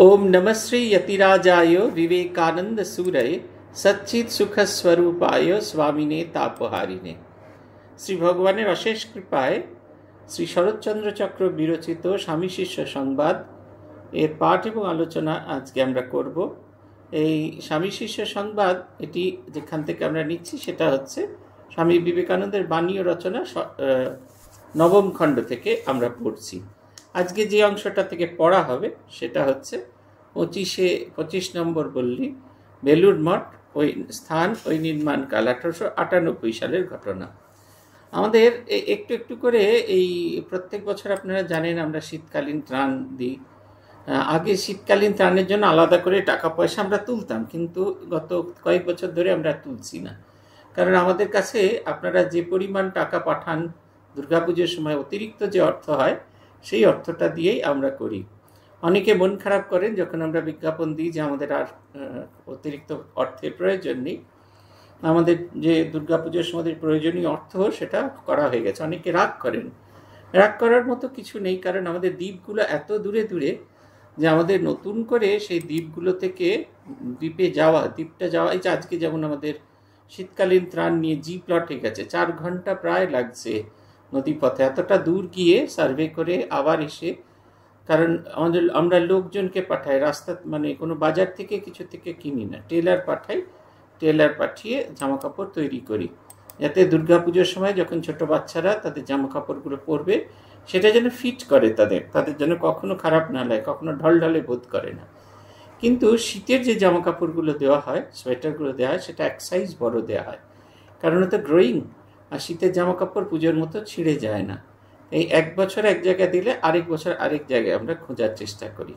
ओम नमश्री यतिराजाय विवेकानंद सूरय सच्चित सुख স্বামী স্বামিনে তাপহারিণে শ্রী ভগবানের অশেষ কৃপায় শ্রী শরৎচন্দ্র চক্র বিরচিত স্বামী শিষ্য সংবাদ এর পাঠ এবং আলোচনা আজকে আমরা করব এই স্বামী শিষ্য সংবাদ এটি যেখান থেকে আমরা নিচ্ছি সেটা হচ্ছে স্বামী বিবেকানন্দের বাণী ও রচনা নবম খণ্ড থেকে আমরা পড়ছি আজকে যে অংশটা থেকে পড়া হবে সেটা হচ্ছে পঁচিশে পঁচিশ নম্বর বললি বেলুর মঠ ওই স্থান ওই নির্মাণ কাল আঠারোশো আটানব্বই সালের ঘটনা আমাদের একটু একটু করে এই প্রত্যেক বছর আপনারা জানেন আমরা শীতকালীন ত্রাণ দিই আগে শীতকালীন ত্রাণের জন্য আলাদা করে টাকা পয়সা আমরা তুলতাম কিন্তু গত কয়েক বছর ধরে আমরা তুলছি না কারণ আমাদের কাছে আপনারা যে পরিমাণ টাকা পাঠান দুর্গাপুজোর সময় অতিরিক্ত যে অর্থ হয় সেই অর্থটা দিয়েই আমরা করি অনেকে মন খারাপ করেন যখন আমরা বিজ্ঞাপন দিই যে আমাদের আর অতিরিক্ত অর্থের প্রয়োজন নেই আমাদের যে দুর্গাপুজোর সময় প্রয়োজনীয় অর্থ সেটা করা হয়ে গেছে অনেকে রাগ করেন রাগ করার মতো কিছু নেই কারণ আমাদের দ্বীপগুলো এত দূরে দূরে যে আমাদের নতুন করে সেই দ্বীপগুলো থেকে দ্বীপে যাওয়া দ্বীপটা যাওয়া এই যে আজকে যেমন আমাদের শীতকালীন ত্রাণ নিয়ে জি প্লটে গেছে চার ঘন্টা প্রায় লাগছে নদীপথে এতটা দূর গিয়ে সার্ভে করে আবার এসে কারণ আমাদের আমরা লোকজনকে পাঠাই রাস্তা মানে কোনো বাজার থেকে কিছু থেকে কিনি না টেলার পাঠাই টেলার পাঠিয়ে জামা কাপড় তৈরি করি যাতে দুর্গাপুজোর সময় যখন ছোট বাচ্চারা তাদের জামা কাপড়গুলো পরবে সেটা যেন ফিট করে তাদের তাদের যেন কখনো খারাপ না লাগে কখনো ঢলঢলে বোধ করে না কিন্তু শীতের যে জামা কাপড়গুলো দেওয়া হয় সোয়েটারগুলো দেওয়া হয় সেটা এক সাইজ বড় দেওয়া হয় কারণ ওটা গ্রোয়িং আর শীতের জামা কাপড় পুজোর মতো ছিঁড়ে যায় না এই এক বছর এক জায়গায় দিলে আরেক বছর আরেক জায়গায় আমরা খোঁজার চেষ্টা করি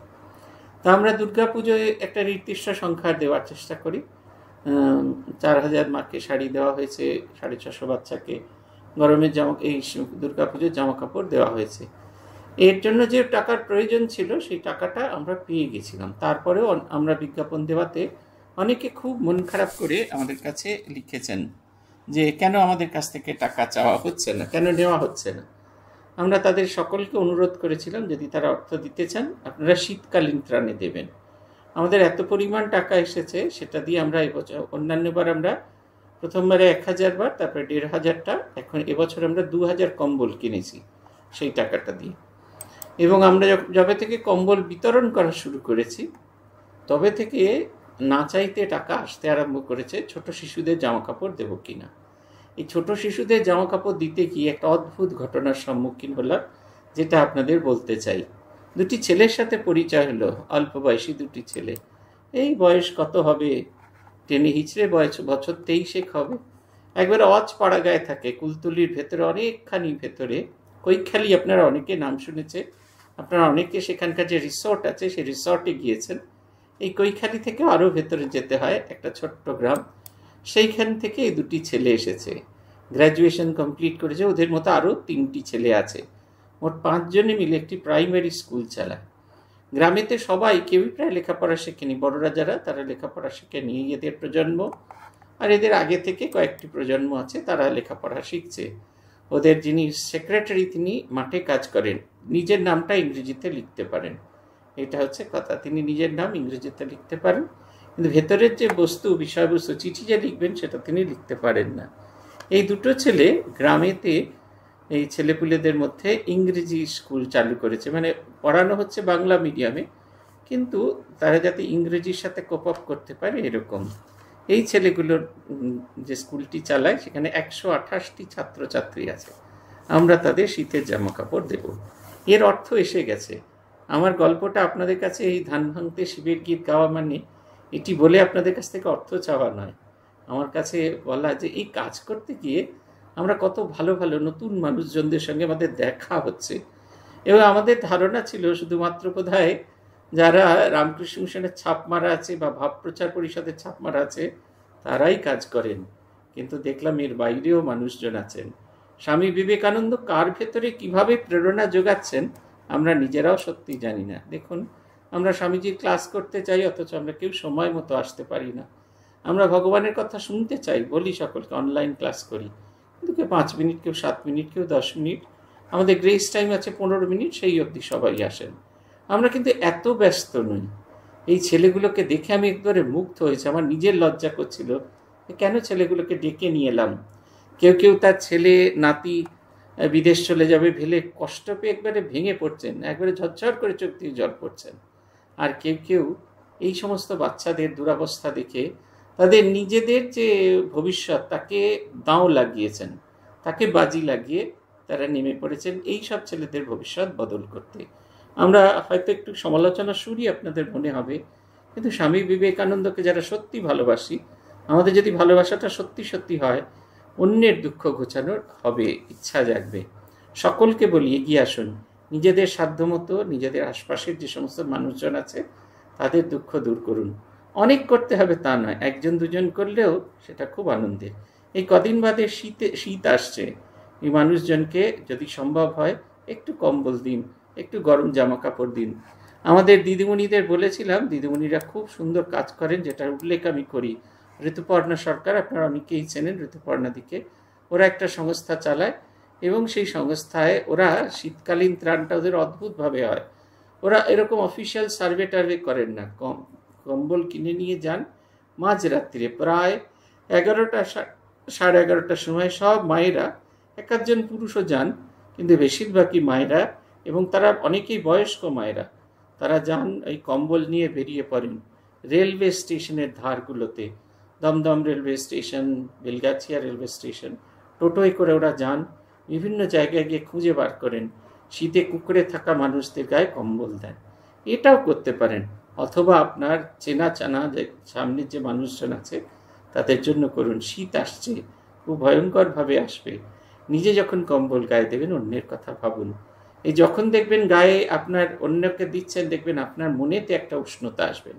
তা আমরা দুর্গা পুজোয় একটা নির্দিষ্ট সংখ্যা দেওয়ার চেষ্টা করি চার হাজার মাকে শাড়ি দেওয়া হয়েছে সাড়ে ছশো বাচ্চাকে গরমের জামা এই দুর্গা পুজোর জামা কাপড় দেওয়া হয়েছে এর জন্য যে টাকার প্রয়োজন ছিল সেই টাকাটা আমরা পেয়ে গেছিলাম তারপরেও আমরা বিজ্ঞাপন দেওয়াতে অনেকে খুব মন খারাপ করে আমাদের কাছে লিখেছেন যে কেন আমাদের কাছ থেকে টাকা চাওয়া হচ্ছে না কেন নেওয়া হচ্ছে না আমরা তাদের সকলকে অনুরোধ করেছিলাম যদি তারা অর্থ দিতে চান আপনারা শীতকালীন ত্রাণে দেবেন আমাদের এত পরিমাণ টাকা এসেছে সেটা দিয়ে আমরা এবছর অন্যান্যবার আমরা প্রথমবারে এক হাজার বার তারপরে দেড় হাজারটা এখন এবছর আমরা দু হাজার কম্বল কিনেছি সেই টাকাটা দিয়ে এবং আমরা যবে থেকে কম্বল বিতরণ করা শুরু করেছি তবে থেকে না চাইতে টাকা আসতে আরম্ভ করেছে ছোট শিশুদের জামা কাপড় দেব কিনা এই ছোট শিশুদের জামা কাপড় দিতে গিয়ে একটা অদ্ভুত ঘটনার সম্মুখীন হলাম যেটা আপনাদের বলতে চাই দুটি ছেলের সাথে পরিচয় হলো অল্প বয়সী দুটি ছেলে এই বয়স কত হবে টেনে হিচড়ে বয়স বছর তেইশেক হবে একবার অজ গায়ে থাকে কুলতুলির ভেতরে অনেকখানি ভেতরে কৈখালি আপনারা অনেকে নাম শুনেছে আপনারা অনেকে সেখানকার যে রিসর্ট আছে সেই রিসর্টে গিয়েছেন এই কৈখালি থেকে আরও ভেতরে যেতে হয় একটা ছোট্ট গ্রাম সেইখান থেকে এই দুটি ছেলে এসেছে গ্র্যাজুয়েশন কমপ্লিট করেছে ওদের মতো আরও তিনটি ছেলে আছে মোট পাঁচজনে মিলে একটি প্রাইমারি স্কুল চালায় গ্রামেতে সবাই কেউই প্রায় লেখাপড়া শেখেনি বড়রা যারা তারা লেখাপড়া শেখেনি এদের প্রজন্ম আর এদের আগে থেকে কয়েকটি প্রজন্ম আছে তারা লেখাপড়া শিখছে ওদের যিনি সেক্রেটারি তিনি মাঠে কাজ করেন নিজের নামটা ইংরেজিতে লিখতে পারেন এটা হচ্ছে কথা তিনি নিজের নাম ইংরেজিতে লিখতে পারেন কিন্তু ভেতরের যে বস্তু বিষয়বস্তু চিঠি যে লিখবেন সেটা তিনি লিখতে পারেন না এই দুটো ছেলে গ্রামেতে এই ছেলেপুলেদের মধ্যে ইংরেজি স্কুল চালু করেছে মানে পড়ানো হচ্ছে বাংলা মিডিয়ামে কিন্তু তারা যাতে ইংরেজির সাথে কোপ আপ করতে পারে এরকম এই ছেলেগুলোর যে স্কুলটি চালায় সেখানে একশো আঠাশটি ছাত্রছাত্রী আছে আমরা তাদের শীতের জামা কাপড় দেব এর অর্থ এসে গেছে আমার গল্পটা আপনাদের কাছে এই ধান ভাঙতে শিবের গীত গাওয়া মানে এটি বলে আপনাদের কাছ থেকে অর্থ চাওয়া নয় আমার কাছে বলা যে এই কাজ করতে গিয়ে আমরা কত ভালো ভালো নতুন মানুষজনদের সঙ্গে আমাদের দেখা হচ্ছে এবং আমাদের ধারণা ছিল শুধুমাত্র বোধ যারা রামকৃষ্ণ মিশনের ছাপ মারা আছে বা ভাব প্রচার পরিষদের ছাপ মারা আছে তারাই কাজ করেন কিন্তু দেখলাম এর বাইরেও মানুষজন আছেন স্বামী বিবেকানন্দ কার ভেতরে কিভাবে প্রেরণা যোগাচ্ছেন আমরা নিজেরাও সত্যি জানি না দেখুন আমরা স্বামীজির ক্লাস করতে চাই অথচ আমরা কেউ সময় মতো আসতে পারি না আমরা ভগবানের কথা শুনতে চাই বলি সকলকে অনলাইন ক্লাস করি কিন্তু কেউ পাঁচ মিনিট কেউ সাত মিনিট কেউ দশ মিনিট আমাদের গ্রেস টাইম আছে পনেরো মিনিট সেই অবধি সবাই আসেন আমরা কিন্তু এত ব্যস্ত নই এই ছেলেগুলোকে দেখে আমি একবারে মুগ্ধ হয়েছে আমার নিজের লজ্জা করছিল কেন ছেলেগুলোকে ডেকে নিয়ে এলাম কেউ কেউ তার ছেলে নাতি বিদেশ চলে যাবে ভেলে কষ্ট পেয়ে একবারে ভেঙে পড়ছেন একবারে ঝরঝর করে চোখ দিয়ে জল পড়ছেন আর কেউ কেউ এই সমস্ত বাচ্চাদের দুরাবস্থা দেখে তাদের নিজেদের যে ভবিষ্যৎ তাকে দাঁও লাগিয়েছেন তাকে বাজি লাগিয়ে তারা নেমে পড়েছেন এই সব ছেলেদের ভবিষ্যৎ বদল করতে আমরা হয়তো একটু সমালোচনা শুরুই আপনাদের মনে হবে কিন্তু স্বামী বিবেকানন্দকে যারা সত্যি ভালোবাসি আমাদের যদি ভালোবাসাটা সত্যি সত্যি হয় অন্যের দুঃখ ঘোচানোর হবে ইচ্ছা জাগবে সকলকে বলি এগিয়ে আসুন নিজেদের সাধ্যমতো নিজেদের আশপাশের যে সমস্ত মানুষজন আছে তাদের দুঃখ দূর করুন অনেক করতে হবে তা নয় একজন দুজন করলেও সেটা খুব আনন্দের এই কদিন বাদে শীতে শীত আসছে এই মানুষজনকে যদি সম্ভব হয় একটু কম্বল দিন একটু গরম জামা কাপড় দিন আমাদের দিদিমণিদের বলেছিলাম দিদিমণিরা খুব সুন্দর কাজ করেন যেটার উল্লেখ আমি করি ঋতুপর্ণা সরকার আপনারা অনেকেই চেনেন ঋতুপর্ণা দিকে ওরা একটা সংস্থা চালায় এবং সেই সংস্থায় ওরা শীতকালীন ত্রাণটা ওদের অদ্ভুতভাবে হয় ওরা এরকম অফিসিয়াল সার্ভে টার্ভে করেন না কম কম্বল কিনে নিয়ে যান মাঝরাত্রিরে প্রায় এগারোটা সাড়ে এগারোটার সময় সব মায়েরা এক একজন পুরুষও যান কিন্তু বেশিরভাগই মায়েরা এবং তারা অনেকেই বয়স্ক মায়েরা তারা যান ওই কম্বল নিয়ে বেরিয়ে পড়েন রেলওয়ে স্টেশনের ধারগুলোতে Dumdum railway station Belgachia railway station টোটোয় করে ওরা যান বিভিন্ন জায়গায় গিয়ে খুঁজে বার করেন শীতে কুকড়ে থাকা মানুষদের গায়ে কম্বল দেন এটাও করতে পারেন অথবা আপনার চেনা চানা যে সামনের যে মানুষজন আছে তাদের জন্য করুন শীত আসছে খুব ভয়ঙ্করভাবে আসবে নিজে যখন কম্বল গায়ে দেবেন অন্যের কথা ভাবুন এই যখন দেখবেন গায়ে আপনার অন্যকে দিচ্ছেন দেখবেন আপনার মনেতে একটা উষ্ণতা আসবেন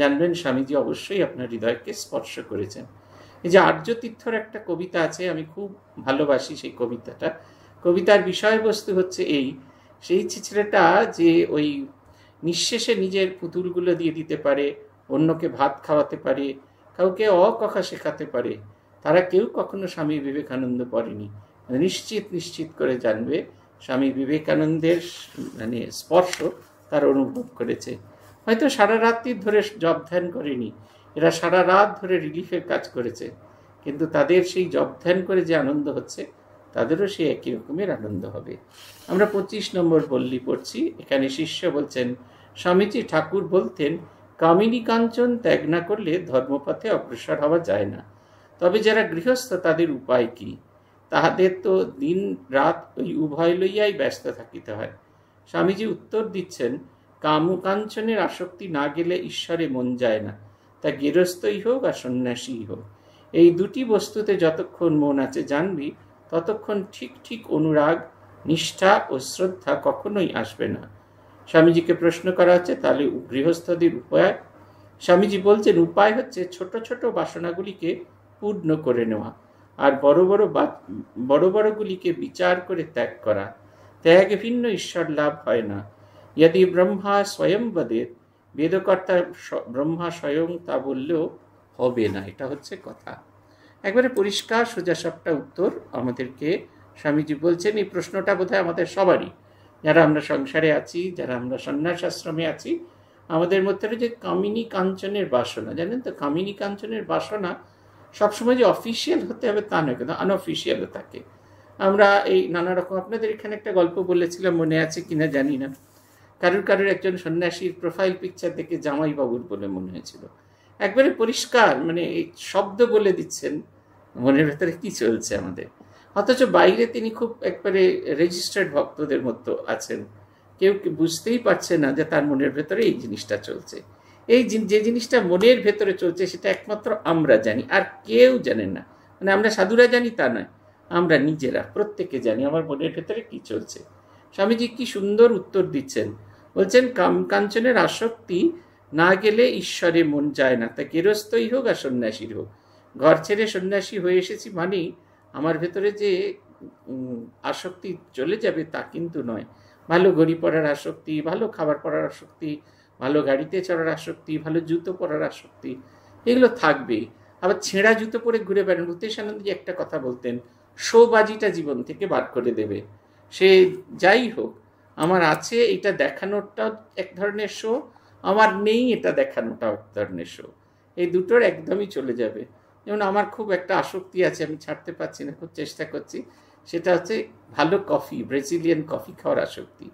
জানবেন স্বামীজি অবশ্যই আপনার হৃদয়কে স্পর্শ করেছেন এই যে আর্যতীর্থর একটা কবিতা আছে আমি খুব ভালোবাসি সেই কবিতাটা কবিতার বিষয়বস্তু হচ্ছে এই সেই ছেলেটা যে ওই নিঃশেষে নিজের পুতুলগুলো দিয়ে দিতে পারে অন্যকে ভাত খাওয়াতে পারে কাউকে অকথা শেখাতে পারে তারা কেউ কখনো স্বামী বিবেকানন্দ পড়েনি মানে নিশ্চিত নিশ্চিত করে জানবে স্বামী বিবেকানন্দের মানে স্পর্শ তার অনুভব করেছে হয়তো সারা রাত্রি ধরে জব ধ্যান করেনি এরা সারা রাত ধরে রিলিফের কাজ করেছে কিন্তু তাদের সেই জব ধ্যান করে যে আনন্দ হচ্ছে তাদেরও সেই একই রকমের আনন্দ হবে আমরা পঁচিশ নম্বর পল্লী পড়ছি এখানে শিষ্য বলছেন স্বামীজি ঠাকুর বলতেন কামিনী কাঞ্চন ত্যাগ না করলে ধর্মপথে অগ্রসর হওয়া যায় না তবে যারা গৃহস্থ তাদের উপায় কি তাহাদের তো দিন রাত ওই উভয় লইয়াই ব্যস্ত থাকিতে হয় স্বামীজি উত্তর দিচ্ছেন কামকাঞ্চনের আসক্তি না গেলে ঈশ্বরে মন যায় না তা গৃহস্থই হোক আর সন্ন্যাসীই হোক এই দুটি বস্তুতে যতক্ষণ মন আছে জানবি ততক্ষণ ঠিক ঠিক অনুরাগ নিষ্ঠা ও শ্রদ্ধা কখনোই আসবে না স্বামীজিকে প্রশ্ন করা হচ্ছে তাহলে গৃহস্থদের উপায় স্বামীজি বলছেন উপায় হচ্ছে ছোট ছোট বাসনাগুলিকে পূর্ণ করে নেওয়া আর বড় বড় বড় বড়গুলিকে বিচার করে ত্যাগ করা ত্যাগ ভিন্ন ঈশ্বর লাভ হয় না যদি ব্রহ্মা স্বয়ং বদের বেদকর্তা ব্রহ্মা স্বয়ং তা বললেও হবে না এটা হচ্ছে কথা একবারে পরিষ্কার সোজা সবটা উত্তর আমাদেরকে স্বামীজি বলছেন এই প্রশ্নটা বোধহয় আমাদের সবারই যারা আমরা সংসারে আছি যারা আমরা সন্ন্যাস আশ্রমে আছি আমাদের মধ্যে যে কামিনী কাঞ্চনের বাসনা জানেন তো কামিনী কাঞ্চনের বাসনা সবসময় যে অফিসিয়াল হতে হবে তা নয় কিন্তু আনঅফিসিয়ালও থাকে আমরা এই নানা রকম আপনাদের এখানে একটা গল্প বলেছিলাম মনে আছে কিনা জানি না কারুর কারুর একজন সন্ন্যাসীর প্রোফাইল পিকচার দেখে জামাইবাবুর বলে মনে হয়েছিল একবারে পরিষ্কার মানে এই শব্দ বলে দিচ্ছেন মনের ভেতরে কি চলছে আমাদের অথচ বাইরে তিনি খুব একবারে রেজিস্টার্ড ভক্তদের মতো আছেন কেউ বুঝতেই পারছে না যে তার মনের ভেতরে এই জিনিসটা চলছে এই যে জিনিসটা মনের ভেতরে চলছে সেটা একমাত্র আমরা জানি আর কেউ জানে না মানে আমরা সাধুরা জানি তা নয় আমরা নিজেরা প্রত্যেকে জানি আমার মনের ভেতরে কি চলছে স্বামীজি কি সুন্দর উত্তর দিচ্ছেন বলছেন কাম কাঞ্চনের আসক্তি না গেলে ঈশ্বরে মন যায় না তা গেরস্থই হোক আর সন্ন্যাসীর হোক ঘর ছেড়ে সন্ন্যাসী হয়ে এসেছি মানেই আমার ভেতরে যে আসক্তি চলে যাবে তা কিন্তু নয় ভালো গড়ি পড়ার আসক্তি ভালো খাবার পড়ার আসক্তি ভালো গাড়িতে চড়ার আসক্তি ভালো জুতো পরার আসক্তি এগুলো থাকবেই আবার ছেঁড়া জুতো পরে ঘুরে বেড়ান উত্তেশানন্দ আনন্দজি একটা কথা বলতেন শোবাজিটা জীবন থেকে বার করে দেবে সে যাই হোক আমার আছে এটা দেখানোরটাও এক ধরনের শো আমার নেই এটা দেখানোটাও এক ধরনের শো এই দুটোর একদমই চলে যাবে যেমন আমার খুব একটা আসক্তি আছে আমি ছাড়তে পারছি না খুব চেষ্টা করছি সেটা হচ্ছে ভালো কফি ব্রেজিলিয়ান কফি খাওয়ার আসক্তি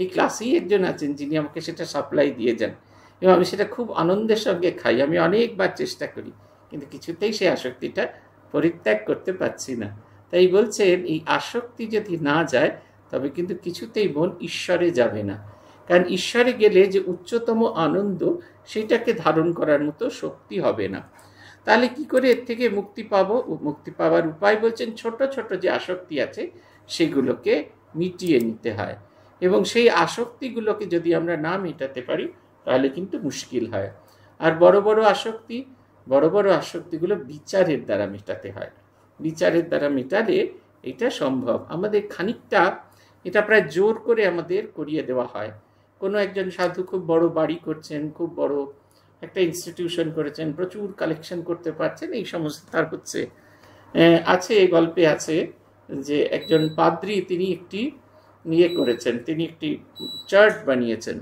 এই ক্লাসেই একজন আছেন যিনি আমাকে সেটা সাপ্লাই দিয়ে যান এবং আমি সেটা খুব আনন্দের সঙ্গে খাই আমি অনেকবার চেষ্টা করি কিন্তু কিছুতেই সেই আসক্তিটা পরিত্যাগ করতে পারছি না তাই বলছেন এই আসক্তি যদি না যায় তবে কিন্তু কিছুতেই মন ঈশ্বরে যাবে না কারণ ঈশ্বরে গেলে যে উচ্চতম আনন্দ সেটাকে ধারণ করার মতো শক্তি হবে না তাহলে কি করে এর থেকে মুক্তি পাব মুক্তি পাওয়ার উপায় বলছেন ছোট ছোট যে আসক্তি আছে সেগুলোকে মিটিয়ে নিতে হয় এবং সেই আসক্তিগুলোকে যদি আমরা না মেটাতে পারি তাহলে কিন্তু মুশকিল হয় আর বড় বড় আসক্তি বড় বড় আসক্তিগুলো বিচারের দ্বারা মেটাতে হয় বিচারের দ্বারা মেটালে এটা সম্ভব আমাদের খানিকটা এটা প্রায় জোর করে আমাদের করিয়ে দেওয়া হয় কোনো একজন সাধু খুব বড় বাড়ি করছেন খুব বড় একটা ইনস্টিটিউশন করেছেন প্রচুর কালেকশন করতে পারছেন এই সমস্ত তার হচ্ছে আছে এই গল্পে আছে যে একজন পাদ্রি তিনি একটি নিয়ে করেছেন তিনি একটি চার্চ বানিয়েছেন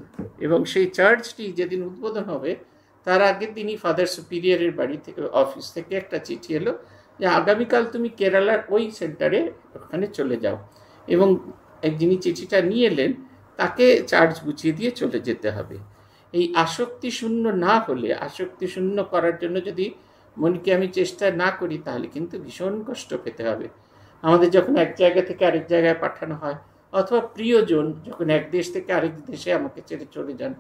এবং সেই চার্চটি যেদিন উদ্বোধন হবে তার আগে তিনি ফাদার সুপিরিয়ারের বাড়ি থেকে অফিস থেকে একটা চিঠি এলো যে আগামীকাল তুমি কেরালার ওই সেন্টারে ওখানে চলে যাও এবং যিনি চিঠিটা নিয়ে এলেন তাকে চার্জ গুছিয়ে দিয়ে চলে যেতে হবে এই আসক্তি শূন্য না হলে আসক্তি শূন্য করার জন্য যদি মনকে আমি চেষ্টা না করি তাহলে কিন্তু ভীষণ কষ্ট পেতে হবে আমাদের যখন এক জায়গা থেকে আরেক জায়গায় পাঠানো হয় অথবা প্রিয়জন যখন এক দেশ থেকে আরেক দেশে আমাকে ছেড়ে চলে যান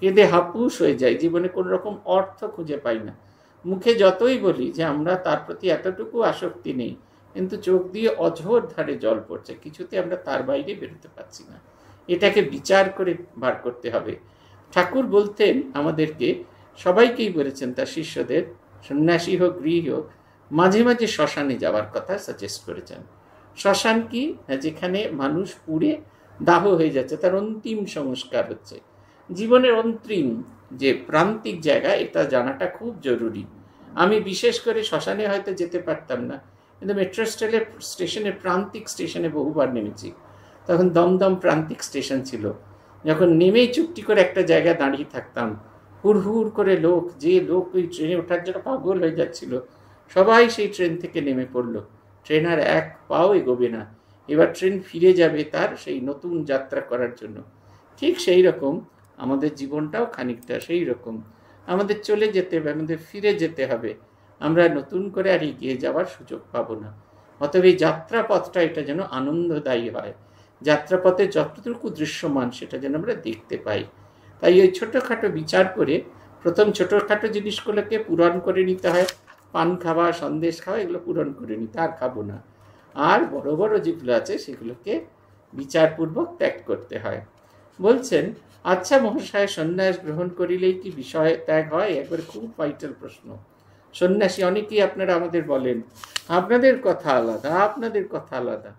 কেঁদে হাপুস হয়ে যায় জীবনে কোনো রকম অর্থ খুঁজে পাই না মুখে যতই বলি যে আমরা তার প্রতি এতটুকু আসক্তি নেই কিন্তু চোখ দিয়ে অঝোর ধারে জল পড়ছে কিছুতে আমরা তার বাইরে বেরোতে পারছি না এটাকে বিচার করে বার করতে হবে ঠাকুর বলতেন আমাদেরকে সবাইকেই বলেছেন তার শিষ্যদের সন্ন্যাসী হোক গৃহী হোক মাঝে মাঝে শ্মশানে যাওয়ার কথা সাজেস্ট করেছেন শ্মশান কি যেখানে মানুষ পুড়ে দাহ হয়ে যাচ্ছে তার অন্তিম সংস্কার হচ্ছে জীবনের অন্তিম যে প্রান্তিক জায়গা এটা জানাটা খুব জরুরি আমি বিশেষ করে শ্মশানে হয়তো যেতে পারতাম না কিন্তু মেট্রো স্টেলে স্টেশনে প্রান্তিক স্টেশনে বহুবার নেমেছি তখন দমদম প্রান্তিক স্টেশন ছিল যখন নেমেই চুপটি করে একটা জায়গায় দাঁড়িয়ে থাকতাম হুড় হুড় করে লোক যে লোক ওই ট্রেনে ওঠার জন্য পাগল হয়ে যাচ্ছিল সবাই সেই ট্রেন থেকে নেমে পড়লো ট্রেন আর এক পাও এগোবে না এবার ট্রেন ফিরে যাবে তার সেই নতুন যাত্রা করার জন্য ঠিক সেই রকম আমাদের জীবনটাও খানিকটা সেই রকম আমাদের চলে যেতে হবে আমাদের ফিরে যেতে হবে আমরা নতুন করে আর এগিয়ে যাওয়ার সুযোগ পাবো না অতএব এই যাত্রাপথটা এটা যেন আনন্দদায়ী হয় যাত্রাপথে যতটুকু দৃশ্যমান সেটা যেন আমরা দেখতে পাই তাই ওই ছোটোখাটো বিচার করে প্রথম ছোটোখাটো জিনিসগুলোকে পূরণ করে নিতে হয় পান খাওয়া সন্দেশ খাওয়া এগুলো পূরণ করে নিতে আর খাবো না আর বড় বড় যেগুলো আছে সেগুলোকে বিচারপূর্বক ত্যাগ করতে হয় বলছেন আচ্ছা মহাশয় সন্ন্যাস গ্রহণ করিলেই কি বিষয় ত্যাগ হয় একবার খুব ভাইটাল প্রশ্ন সন্ন্যাসী অনেকেই আপনারা আমাদের বলেন আপনাদের কথা আলাদা আপনাদের কথা আলাদা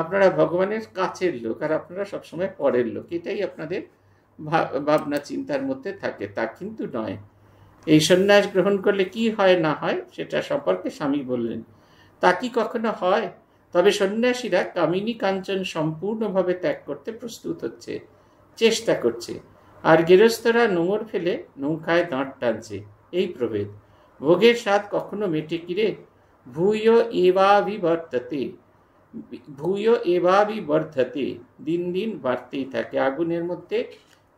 আপনারা ভগবানের কাছের লোক আর আপনারা সবসময় পরের লোক এটাই আপনাদের ভাবনা চিন্তার মধ্যে থাকে তা কিন্তু নয় এই সন্ন্যাস গ্রহণ করলে কি হয় না হয় সেটা সম্পর্কে স্বামী বললেন তা কি কখনো হয় তবে সন্ন্যাসীরা কামিনী কাঞ্চন সম্পূর্ণভাবে ত্যাগ করতে প্রস্তুত হচ্ছে চেষ্টা করছে আর গৃহস্থরা নোংর ফেলে নৌকায় দাঁড় টানছে এই প্রভেদ ভোগের স্বাদ কখনো মেটে কিরে ভূয় এবাভিবর্ততে ভূয় এবাভিবর্ধতে দিন দিন বাড়তেই থাকে আগুনের মধ্যে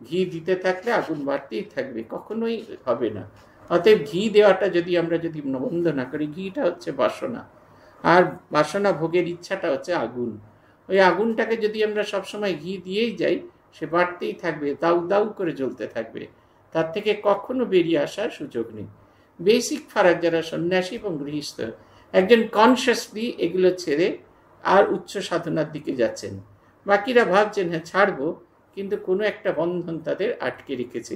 ঘি দিতে থাকলে আগুন বাড়তেই থাকবে কখনোই হবে না অতএব ঘি দেওয়াটা যদি আমরা যদি বন্ধ না করি ঘিটা হচ্ছে বাসনা আর বাসনা ভোগের ইচ্ছাটা হচ্ছে আগুন ওই আগুনটাকে যদি আমরা সবসময় ঘি দিয়েই যাই সে বাড়তেই থাকবে দাউ দাউ করে জ্বলতে থাকবে তার থেকে কখনো বেরিয়ে আসার সুযোগ নেই বেসিক ফারাক যারা সন্ন্যাসী এবং গৃহস্থ একজন কনসিয়াসলি এগুলো ছেড়ে আর উচ্চ সাধনার দিকে যাচ্ছেন বাকিরা ভাবছেন হ্যাঁ ছাড়বো কিন্তু কোনো একটা বন্ধন তাদের আটকে রেখেছে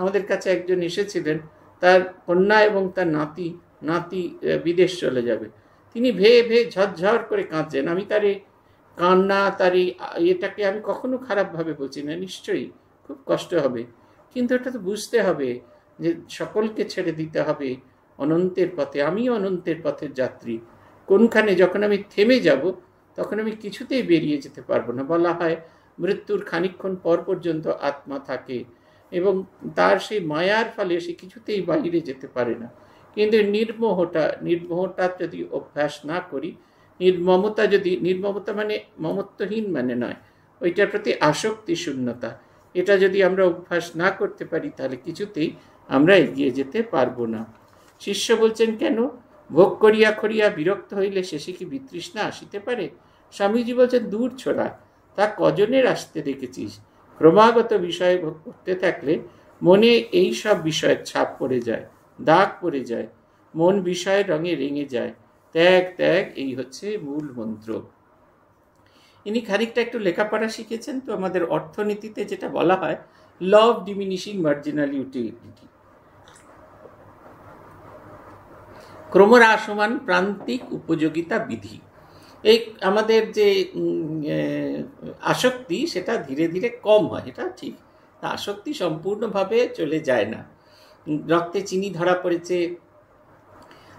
আমাদের কাছে একজন এসেছিলেন তার কন্যা এবং তার নাতি নাতি বিদেশ চলে যাবে তিনি ভেয়ে ভেয়ে ঝরঝর করে কাঁদছেন আমি তার এই কান্না তার এই এটাকে আমি কখনো খারাপভাবে বলছি না নিশ্চয়ই খুব কষ্ট হবে কিন্তু এটা তো বুঝতে হবে যে সকলকে ছেড়ে দিতে হবে অনন্তের পথে আমিও অনন্তের পথের যাত্রী কোনখানে যখন আমি থেমে যাব তখন আমি কিছুতেই বেরিয়ে যেতে পারবো না বলা হয় মৃত্যুর খানিক্ষণ পর পর্যন্ত আত্মা থাকে এবং তার সেই মায়ার ফলে সে কিছুতেই বাইরে যেতে পারে না কিন্তু নির্মোহটা নির্মোহটা যদি অভ্যাস না করি নির্মমতা যদি নির্মমতা মানে মমত্বহীন মানে নয় ওইটার প্রতি আসক্তি শূন্যতা এটা যদি আমরা অভ্যাস না করতে পারি তাহলে কিছুতেই আমরা এগিয়ে যেতে পারবো না শিষ্য বলছেন কেন ভোগ করিয়া খড়িয়া বিরক্ত হইলে শেষে কি বিতৃষ্ণা আসিতে পারে স্বামীজি বলছেন দূর ছোড়া তা কজনের আসতে দেখেছিস ক্রমাগত বিষয়ে ভোগ করতে থাকলে মনে এই সব বিষয়ের ছাপ পড়ে যায় দাগ পড়ে যায় মন বিষয়ের রঙে রেঙে যায় ত্যাগ ত্যাগ এই হচ্ছে মূল মন্ত্র ইনি খানিকটা একটু লেখাপড়া শিখেছেন তো আমাদের অর্থনীতিতে যেটা বলা হয় লভ ডিমিনিশিং মার্জিনাল ইউটিলিটি ক্রমহ্রাসমান প্রান্তিক উপযোগিতা বিধি এই আমাদের যে আসক্তি সেটা ধীরে ধীরে কম হয় এটা ঠিক আসক্তি সম্পূর্ণভাবে চলে যায় না রক্তে চিনি ধরা পড়েছে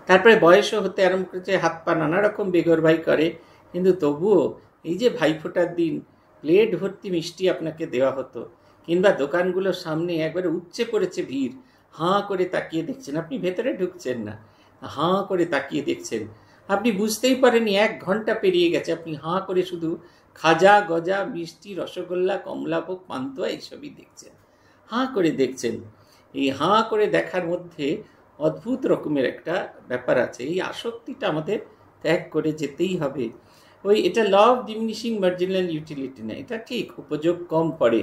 তারপরে বয়সও হতে আরম্ভ করেছে হাত পা নানা রকম ভাই করে কিন্তু তবুও এই যে ভাইফোঁটার দিন প্লেট ভর্তি মিষ্টি আপনাকে দেওয়া হতো কিংবা দোকানগুলোর সামনে একবারে উচ্চে পড়েছে ভিড় হাঁ করে তাকিয়ে দেখছেন আপনি ভেতরে ঢুকছেন না হাঁ করে তাকিয়ে দেখছেন আপনি বুঝতেই পারেনি এক ঘন্টা পেরিয়ে গেছে আপনি হাঁ করে শুধু খাজা গজা মিষ্টি রসগোল্লা কমলাভোগ পান্তুয়া এইসবই দেখছেন হাঁ করে দেখছেন এই হাঁ করে দেখার মধ্যে অদ্ভুত রকমের একটা ব্যাপার আছে এই আসক্তিটা আমাদের ত্যাগ করে যেতেই হবে ওই এটা লভ ডিমিনিশিং মার্জিনাল ইউটিলিটি না এটা ঠিক উপযোগ কম পড়ে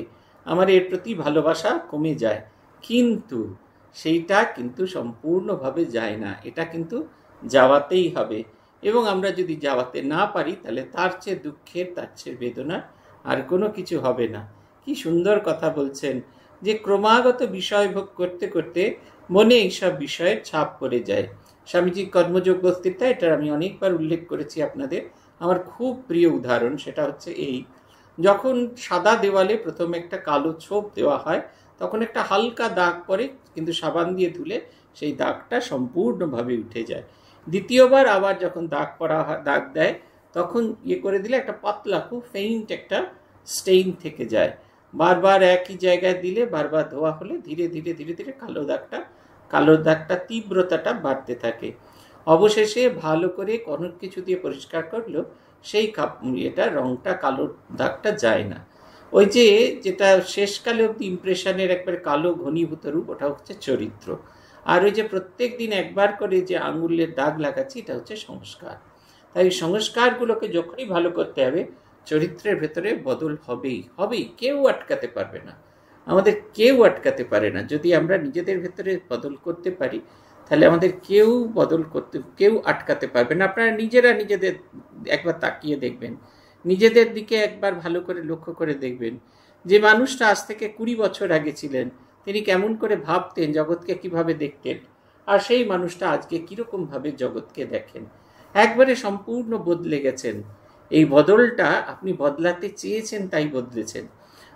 আমার এর প্রতি ভালোবাসা কমে যায় কিন্তু সেইটা কিন্তু সম্পূর্ণভাবে যায় না এটা কিন্তু যাওয়াতেই হবে এবং আমরা যদি যাওয়াতে না পারি তাহলে তার চেয়ে দুঃখের তার চেয়ে বেদনা আর কোনো কিছু হবে না কি সুন্দর কথা বলছেন যে ক্রমাগত বিষয় ভোগ করতে করতে মনে এইসব বিষয়ের ছাপ পড়ে যায় স্বামীজি কর্মযোগ বস্তিতা এটার আমি অনেকবার উল্লেখ করেছি আপনাদের আমার খুব প্রিয় উদাহরণ সেটা হচ্ছে এই যখন সাদা দেওয়ালে প্রথমে একটা কালো ছোপ দেওয়া হয় তখন একটা হালকা দাগ পরে কিন্তু সাবান দিয়ে ধুলে সেই দাগটা সম্পূর্ণভাবে উঠে যায় দ্বিতীয়বার আবার যখন দাগ পড়া দাগ দেয় তখন ইয়ে করে দিলে একটা পাতলা খুব ফেইন্ট একটা স্টেইন থেকে যায় বারবার একই জায়গায় দিলে বারবার ধোয়া হলে ধীরে ধীরে ধীরে ধীরে কালো দাগটা কালো দাগটা তীব্রতাটা বাড়তে থাকে অবশেষে ভালো করে কোনো কিছু দিয়ে পরিষ্কার করলেও সেই কাপ এটা রঙটা কালো দাগটা যায় না ওই যে যেটা শেষকালে অব্দি ইম্প্রেশনের একবার কালো ঘনীভূত রূপ ওটা হচ্ছে চরিত্র আর ওই যে প্রত্যেক দিন একবার করে যে আঙুলের দাগ লাগাচ্ছি এটা হচ্ছে সংস্কার তাই সংস্কারগুলোকে যখনই ভালো করতে হবে চরিত্রের ভেতরে বদল হবেই হবেই কেউ আটকাতে পারবে না আমাদের কেউ আটকাতে পারে না যদি আমরা নিজেদের ভেতরে বদল করতে পারি তাহলে আমাদের কেউ বদল করতে কেউ আটকাতে পারবে না আপনারা নিজেরা নিজেদের একবার তাকিয়ে দেখবেন নিজেদের দিকে একবার ভালো করে লক্ষ্য করে দেখবেন যে মানুষটা আজ থেকে কুড়ি বছর আগে ছিলেন তিনি কেমন করে ভাবতেন জগৎকে কিভাবে দেখতেন আর সেই মানুষটা আজকে কীরকমভাবে জগৎকে দেখেন একবারে সম্পূর্ণ বদলে গেছেন এই বদলটা আপনি বদলাতে চেয়েছেন তাই বদলেছেন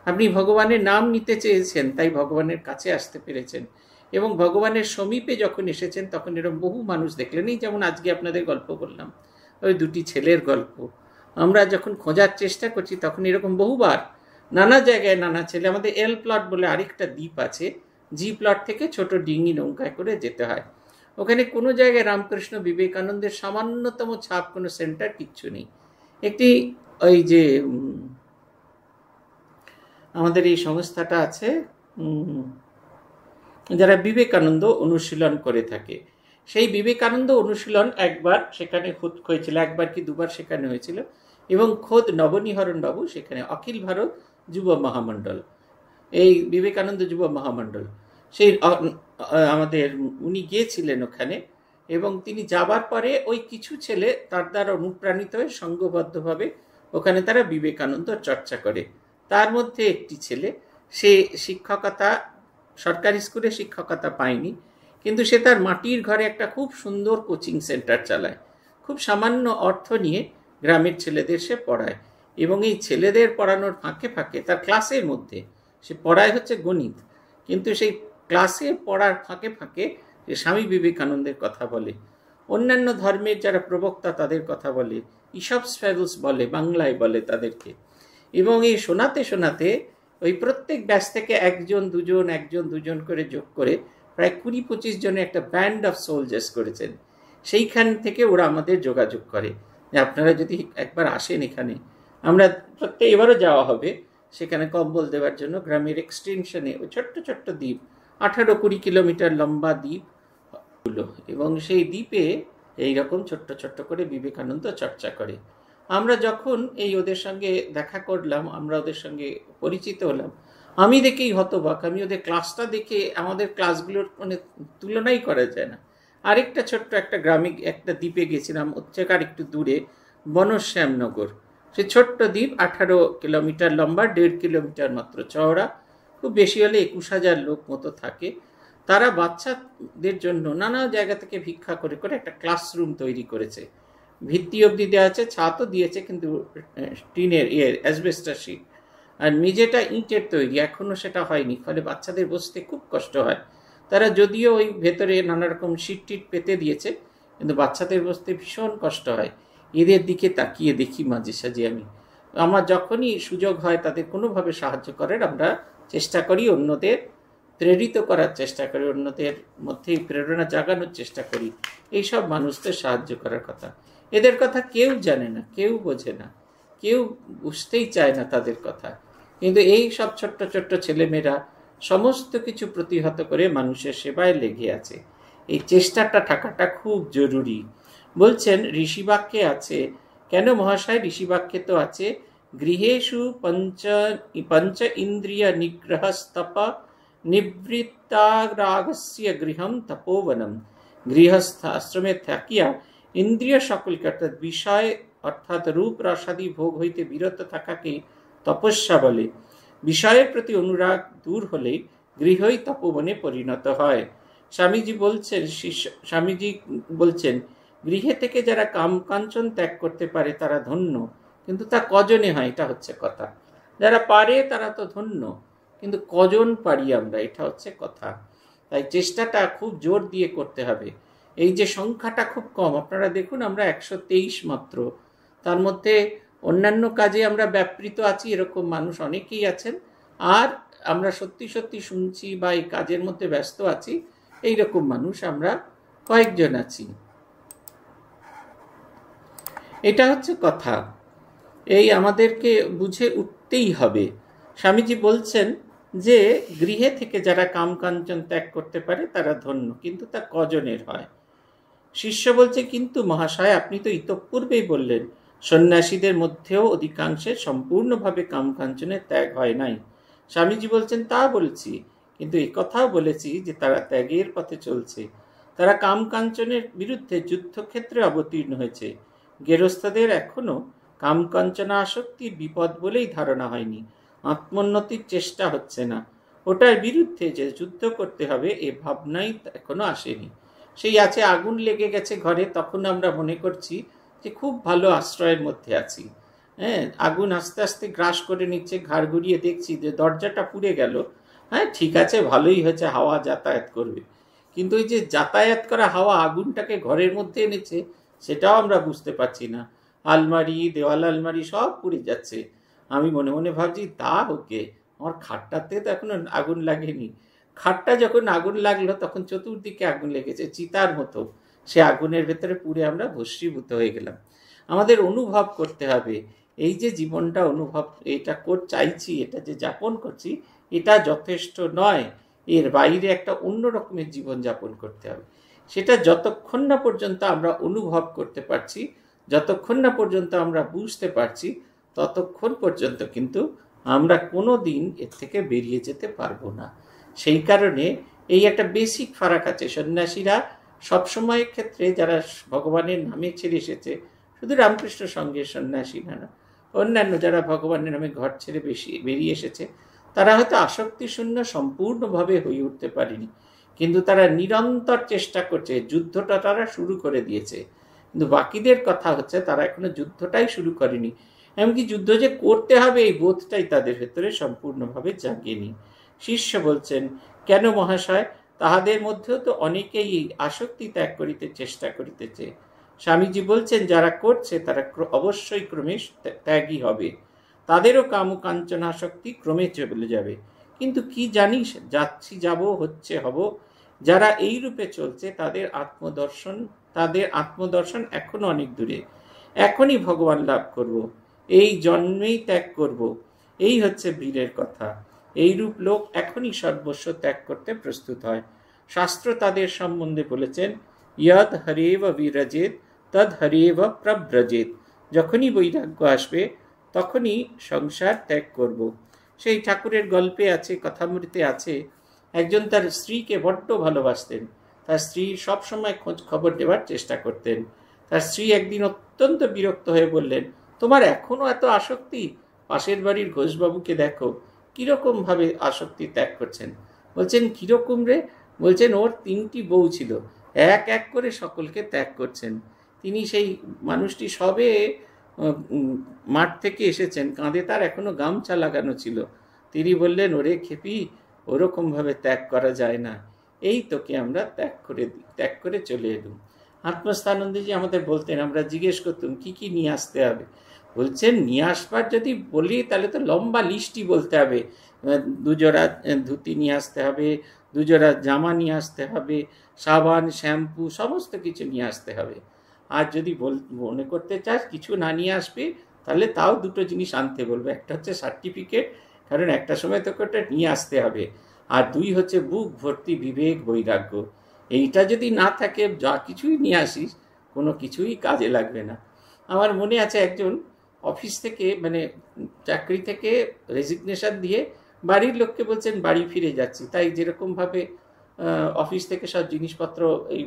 আপনি ভগবানের নাম নিতে চেয়েছেন তাই ভগবানের কাছে আসতে পেরেছেন এবং ভগবানের সমীপে যখন এসেছেন তখন এরকম বহু মানুষ দেখলেন এই যেমন আজকে আপনাদের গল্প বললাম ওই দুটি ছেলের গল্প আমরা যখন খোঁজার চেষ্টা করছি তখন এরকম বহুবার নানা জায়গায় নানা ছেলে আমাদের এল প্লট বলে আরেকটা দ্বীপ আছে জি প্লট থেকে ছোট ডিঙি নৌকায় করে যেতে হয় ওখানে কোনো জায়গায় রামকৃষ্ণ বিবেকানন্দের সামান্যতম ছাপ কোনো সেন্টার কিচ্ছু নেই একটি ওই যে আমাদের এই সংস্থাটা আছে যারা বিবেকানন্দ অনুশীলন করে থাকে সেই বিবেকানন্দ অনুশীলন একবার সেখানে হয়েছিল একবার কি দুবার সেখানে হয়েছিল এবং খোদ নবনিহরণবাবু সেখানে অখিল ভারত যুব মহামণ্ডল এই বিবেকানন্দ যুব মহামণ্ডল সেই আমাদের উনি গিয়েছিলেন ওখানে এবং তিনি যাবার পরে ওই কিছু ছেলে তার দ্বারা অনুপ্রাণিত হয়ে সংঘবদ্ধভাবে ওখানে তারা বিবেকানন্দ চর্চা করে তার মধ্যে একটি ছেলে সে শিক্ষকতা সরকারি স্কুলে শিক্ষকতা পায়নি কিন্তু সে তার মাটির ঘরে একটা খুব সুন্দর কোচিং সেন্টার চালায় খুব সামান্য অর্থ নিয়ে গ্রামের ছেলেদের সে পড়ায় এবং এই ছেলেদের পড়ানোর ফাঁকে ফাঁকে তার ক্লাসের মধ্যে সে পড়ায় হচ্ছে গণিত কিন্তু সেই ক্লাসে পড়ার ফাঁকে ফাঁকে সে স্বামী বিবেকানন্দের কথা বলে অন্যান্য ধর্মের যারা প্রবক্তা তাদের কথা বলে ইসব স্প্যাগলস বলে বাংলায় বলে তাদেরকে এবং এই শোনাতে শোনাতে ওই প্রত্যেক ব্যাস থেকে একজন দুজন একজন দুজন করে যোগ করে প্রায় কুড়ি পঁচিশ জনে একটা ব্যান্ড অফ সোলজার্স করেছেন সেইখান থেকে ওরা আমাদের যোগাযোগ করে আপনারা যদি একবার আসেন এখানে আমরা প্রত্যেক এবারও যাওয়া হবে সেখানে কম্বল দেওয়ার জন্য গ্রামের এক্সটেনশনে ওই ছোট্ট ছোট্ট দ্বীপ আঠারো কুড়ি কিলোমিটার লম্বা দ্বীপ হলো এবং সেই দ্বীপে এই রকম ছোট্ট ছোট্ট করে বিবেকানন্দ চর্চা করে আমরা যখন এই ওদের সঙ্গে দেখা করলাম আমরা ওদের সঙ্গে পরিচিত হলাম আমি দেখেই হতবাক আমি ওদের ক্লাসটা দেখে আমাদের ক্লাসগুলোর মানে তুলনাই করা যায় না আরেকটা ছোট্ট একটা গ্রামে একটা দ্বীপে গেছিলাম ওর থেকে আর একটু দূরে বনশ্যামনগর সে ছোট্ট দ্বীপ আঠারো কিলোমিটার লম্বা দেড় কিলোমিটার মাত্র চওড়া খুব বেশি হলে একুশ হাজার লোক মতো থাকে তারা বাচ্চাদের জন্য নানা জায়গা থেকে ভিক্ষা করে করে একটা ক্লাসরুম তৈরি করেছে ভিত্তি অবধি দেওয়া আছে ছাতও দিয়েছে কিন্তু টিনের ইয়ের অ্যাসবেস্টার শিট আর নিজেটা ইটের তৈরি এখনও সেটা হয়নি ফলে বাচ্চাদের বসতে খুব কষ্ট হয় তারা যদিও ওই ভেতরে নানা রকম সিট টিট পেতে দিয়েছে কিন্তু বাচ্চাদের বসতে ভীষণ কষ্ট হয় এদের দিকে তাকিয়ে দেখি মাঝে সাঝে আমি আমার যখনই সুযোগ হয় তাদের কোনোভাবে সাহায্য করার আমরা চেষ্টা করি অন্যদের প্রেরিত করার চেষ্টা করি অন্যদের মধ্যে প্রেরণা জাগানোর চেষ্টা করি এই সব মানুষদের সাহায্য করার কথা এদের কথা কেউ জানে না কেউ বোঝে না কেউ বুঝতেই চায় না তাদের কথা কিন্তু এই সব ছোট্ট ছোট্ট ছেলেমেয়েরা সমস্ত কিছু প্রতিহত করে মানুষের সেবায় লেগে আছে এই চেষ্টাটা থাকাটা খুব জরুরি বলছেন ঋষিবাক্যে আছে কেন মহাশয় ঋষিবাক্যে তো আছে গৃহেষু পঞ্চ পঞ্চ ইন্দ্রিয় নিগ্রহ স্তপ নিবৃত্তাগ্রাগস্য গৃহম তপোবনম গৃহস্থ আশ্রমে থাকিয়া ইন্দ্রিয় সকলকে অর্থাৎ বিষয় অর্থাৎ রূপ রসাদি ভোগ হইতে বিরত থাকাকে তপস্যা বলে বিষয়ের প্রতি অনুরাগ দূর হলেই গৃহই তপবনে পরিণত হয় স্বামীজি বলছেন স্বামীজি বলছেন গৃহে থেকে যারা কাম কাঞ্চন ত্যাগ করতে পারে তারা ধন্য কিন্তু তা কজনে হয় এটা হচ্ছে কথা যারা পারে তারা তো ধন্য কিন্তু কজন পারি আমরা এটা হচ্ছে কথা তাই চেষ্টাটা খুব জোর দিয়ে করতে হবে এই যে সংখ্যাটা খুব কম আপনারা দেখুন আমরা একশো তেইশ মাত্র তার মধ্যে অন্যান্য কাজে আমরা ব্যাপৃত আছি এরকম মানুষ অনেকেই আছেন আর আমরা সত্যি সত্যি শুনছি বা এই কাজের মধ্যে ব্যস্ত আছি এই রকম মানুষ আমরা কয়েকজন আছি এটা হচ্ছে কথা এই আমাদেরকে বুঝে উঠতেই হবে স্বামীজি বলছেন যে গৃহে থেকে যারা কামকাঞ্চন ত্যাগ করতে পারে তারা ধন্য কিন্তু তা কজনের হয় শিষ্য বলছে কিন্তু মহাশয় আপনি তো ইতঃপূর্বেই বললেন সন্ন্যাসীদের মধ্যেও অধিকাংশে সম্পূর্ণভাবে কামকাঞ্চনের ত্যাগ হয় নাই স্বামীজি বলছেন তা বলছি কিন্তু এ কথাও বলেছি যে তারা ত্যাগের পথে চলছে তারা কামকাঞ্চনের বিরুদ্ধে যুদ্ধক্ষেত্রে অবতীর্ণ হয়েছে গেরস্থদের এখনও কামকাঞ্চনা আসক্তি বিপদ বলেই ধারণা হয়নি আত্মোন্নতির চেষ্টা হচ্ছে না ওটার বিরুদ্ধে যে যুদ্ধ করতে হবে এ ভাবনাই এখনো আসেনি সেই আছে আগুন লেগে গেছে ঘরে তখন আমরা মনে করছি যে খুব ভালো আশ্রয়ের মধ্যে আছি হ্যাঁ আগুন আস্তে আস্তে গ্রাস করে নিচ্ছে ঘাড় ঘুরিয়ে দেখছি যে দরজাটা পুড়ে গেল হ্যাঁ ঠিক আছে ভালোই হয়েছে হাওয়া যাতায়াত করবে কিন্তু ওই যে যাতায়াত করা হাওয়া আগুনটাকে ঘরের মধ্যে এনেছে সেটাও আমরা বুঝতে পারছি না আলমারি দেওয়াল আলমারি সব পুড়ে যাচ্ছে আমি মনে মনে ভাবছি তা ওকে আমার খাটটাতে তো এখনো আগুন লাগেনি খাটটা যখন আগুন লাগলো তখন চতুর্দিকে আগুন লেগেছে চিতার মতো সে আগুনের ভেতরে পুড়ে আমরা ভস্মীভূত হয়ে গেলাম আমাদের অনুভব করতে হবে এই যে জীবনটা অনুভব এটা কর চাইছি এটা যে যাপন করছি এটা যথেষ্ট নয় এর বাইরে একটা অন্য রকমের জীবন যাপন করতে হবে সেটা যতক্ষণ না পর্যন্ত আমরা অনুভব করতে পারছি যতক্ষণ না পর্যন্ত আমরা বুঝতে পারছি ততক্ষণ পর্যন্ত কিন্তু আমরা কোনো দিন এর থেকে বেরিয়ে যেতে পারবো না সেই কারণে এই একটা বেসিক ফারাক আছে সন্ন্যাসীরা সবসময় ক্ষেত্রে যারা ভগবানের নামে ছেড়ে এসেছে শুধু রামকৃষ্ণ সঙ্গে সন্ন্যাসী না না অন্যান্য যারা ভগবানের নামে ঘর ছেড়ে বেশি বেরিয়ে এসেছে তারা হয়তো আসক্তিশূন্য সম্পূর্ণভাবে হয়ে উঠতে পারেনি কিন্তু তারা নিরন্তর চেষ্টা করছে যুদ্ধটা তারা শুরু করে দিয়েছে কিন্তু বাকিদের কথা হচ্ছে তারা এখনো যুদ্ধটাই শুরু করেনি এমনকি যুদ্ধ যে করতে হবে এই বোধটাই তাদের ভেতরে সম্পূর্ণভাবে জাগেনি শিষ্য বলছেন কেন মহাশয় তাহাদের মধ্যেও তো অনেকেই আসক্তি ত্যাগ করিতে চেষ্টা করিতেছে স্বামীজি বলছেন যারা করছে তারা অবশ্যই ক্রমে ত্যাগই হবে তাদেরও কাম আসক্তি ক্রমে চলে যাবে কিন্তু কি জানিস যাচ্ছি যাব হচ্ছে হব যারা এই রূপে চলছে তাদের আত্মদর্শন তাদের আত্মদর্শন এখনো অনেক দূরে এখনই ভগবান লাভ করব। এই জন্মেই ত্যাগ করব। এই হচ্ছে বীরের কথা এইরূপ লোক এখনই সর্বস্ব ত্যাগ করতে প্রস্তুত হয় শাস্ত্র তাদের সম্বন্ধে বলেছেন ইয়দ হরেব বিরাজেত তদ হরেব প্রব্রজেত যখনই বৈরাগ্য আসবে তখনই সংসার ত্যাগ করব। সেই ঠাকুরের গল্পে আছে কথামৃতে আছে একজন তার স্ত্রীকে বড্ড ভালোবাসতেন তার স্ত্রী সবসময় খোঁজ খবর দেওয়ার চেষ্টা করতেন তার স্ত্রী একদিন অত্যন্ত বিরক্ত হয়ে বললেন তোমার এখনও এত আসক্তি পাশের বাড়ির ঘোষবাবুকে দেখো কীরকমভাবে আসক্তি ত্যাগ করছেন বলছেন কীরকম রে বলছেন ওর তিনটি বউ ছিল এক এক করে সকলকে ত্যাগ করছেন তিনি সেই মানুষটি সবে মাঠ থেকে এসেছেন কাঁধে তার এখনও গামছা লাগানো ছিল তিনি বললেন ওরে খেপি ওরকমভাবে ত্যাগ করা যায় না এই তোকে আমরা ত্যাগ করে ত্যাগ করে চলে এলুম আত্মস্থানন্দীজি আমাদের বলতেন আমরা জিজ্ঞেস করতাম কি কি নিয়ে আসতে হবে বলছেন নিয়ে আসবার যদি বলি তাহলে তো লম্বা লিস্টই বলতে হবে দুজোড়া ধুতি নিয়ে আসতে হবে দুজোড়া জামা নিয়ে আসতে হবে সাবান শ্যাম্পু সমস্ত কিছু নিয়ে আসতে হবে আর যদি বল মনে করতে চাস কিছু না নিয়ে আসবে তাহলে তাও দুটো জিনিস আনতে বলবে একটা হচ্ছে সার্টিফিকেট কারণ একটা সময় তোকে ওটা নিয়ে আসতে হবে আর দুই হচ্ছে বুক ভর্তি বিবেক বৈরাগ্য এইটা যদি না থাকে যা কিছুই নিয়ে আসিস কোনো কিছুই কাজে লাগবে না আমার মনে আছে একজন অফিস থেকে মানে চাকরি থেকে রেজিগনেশন দিয়ে বাড়ির লোককে বলছেন বাড়ি ফিরে যাচ্ছি তাই যেরকমভাবে অফিস থেকে সব জিনিসপত্র এই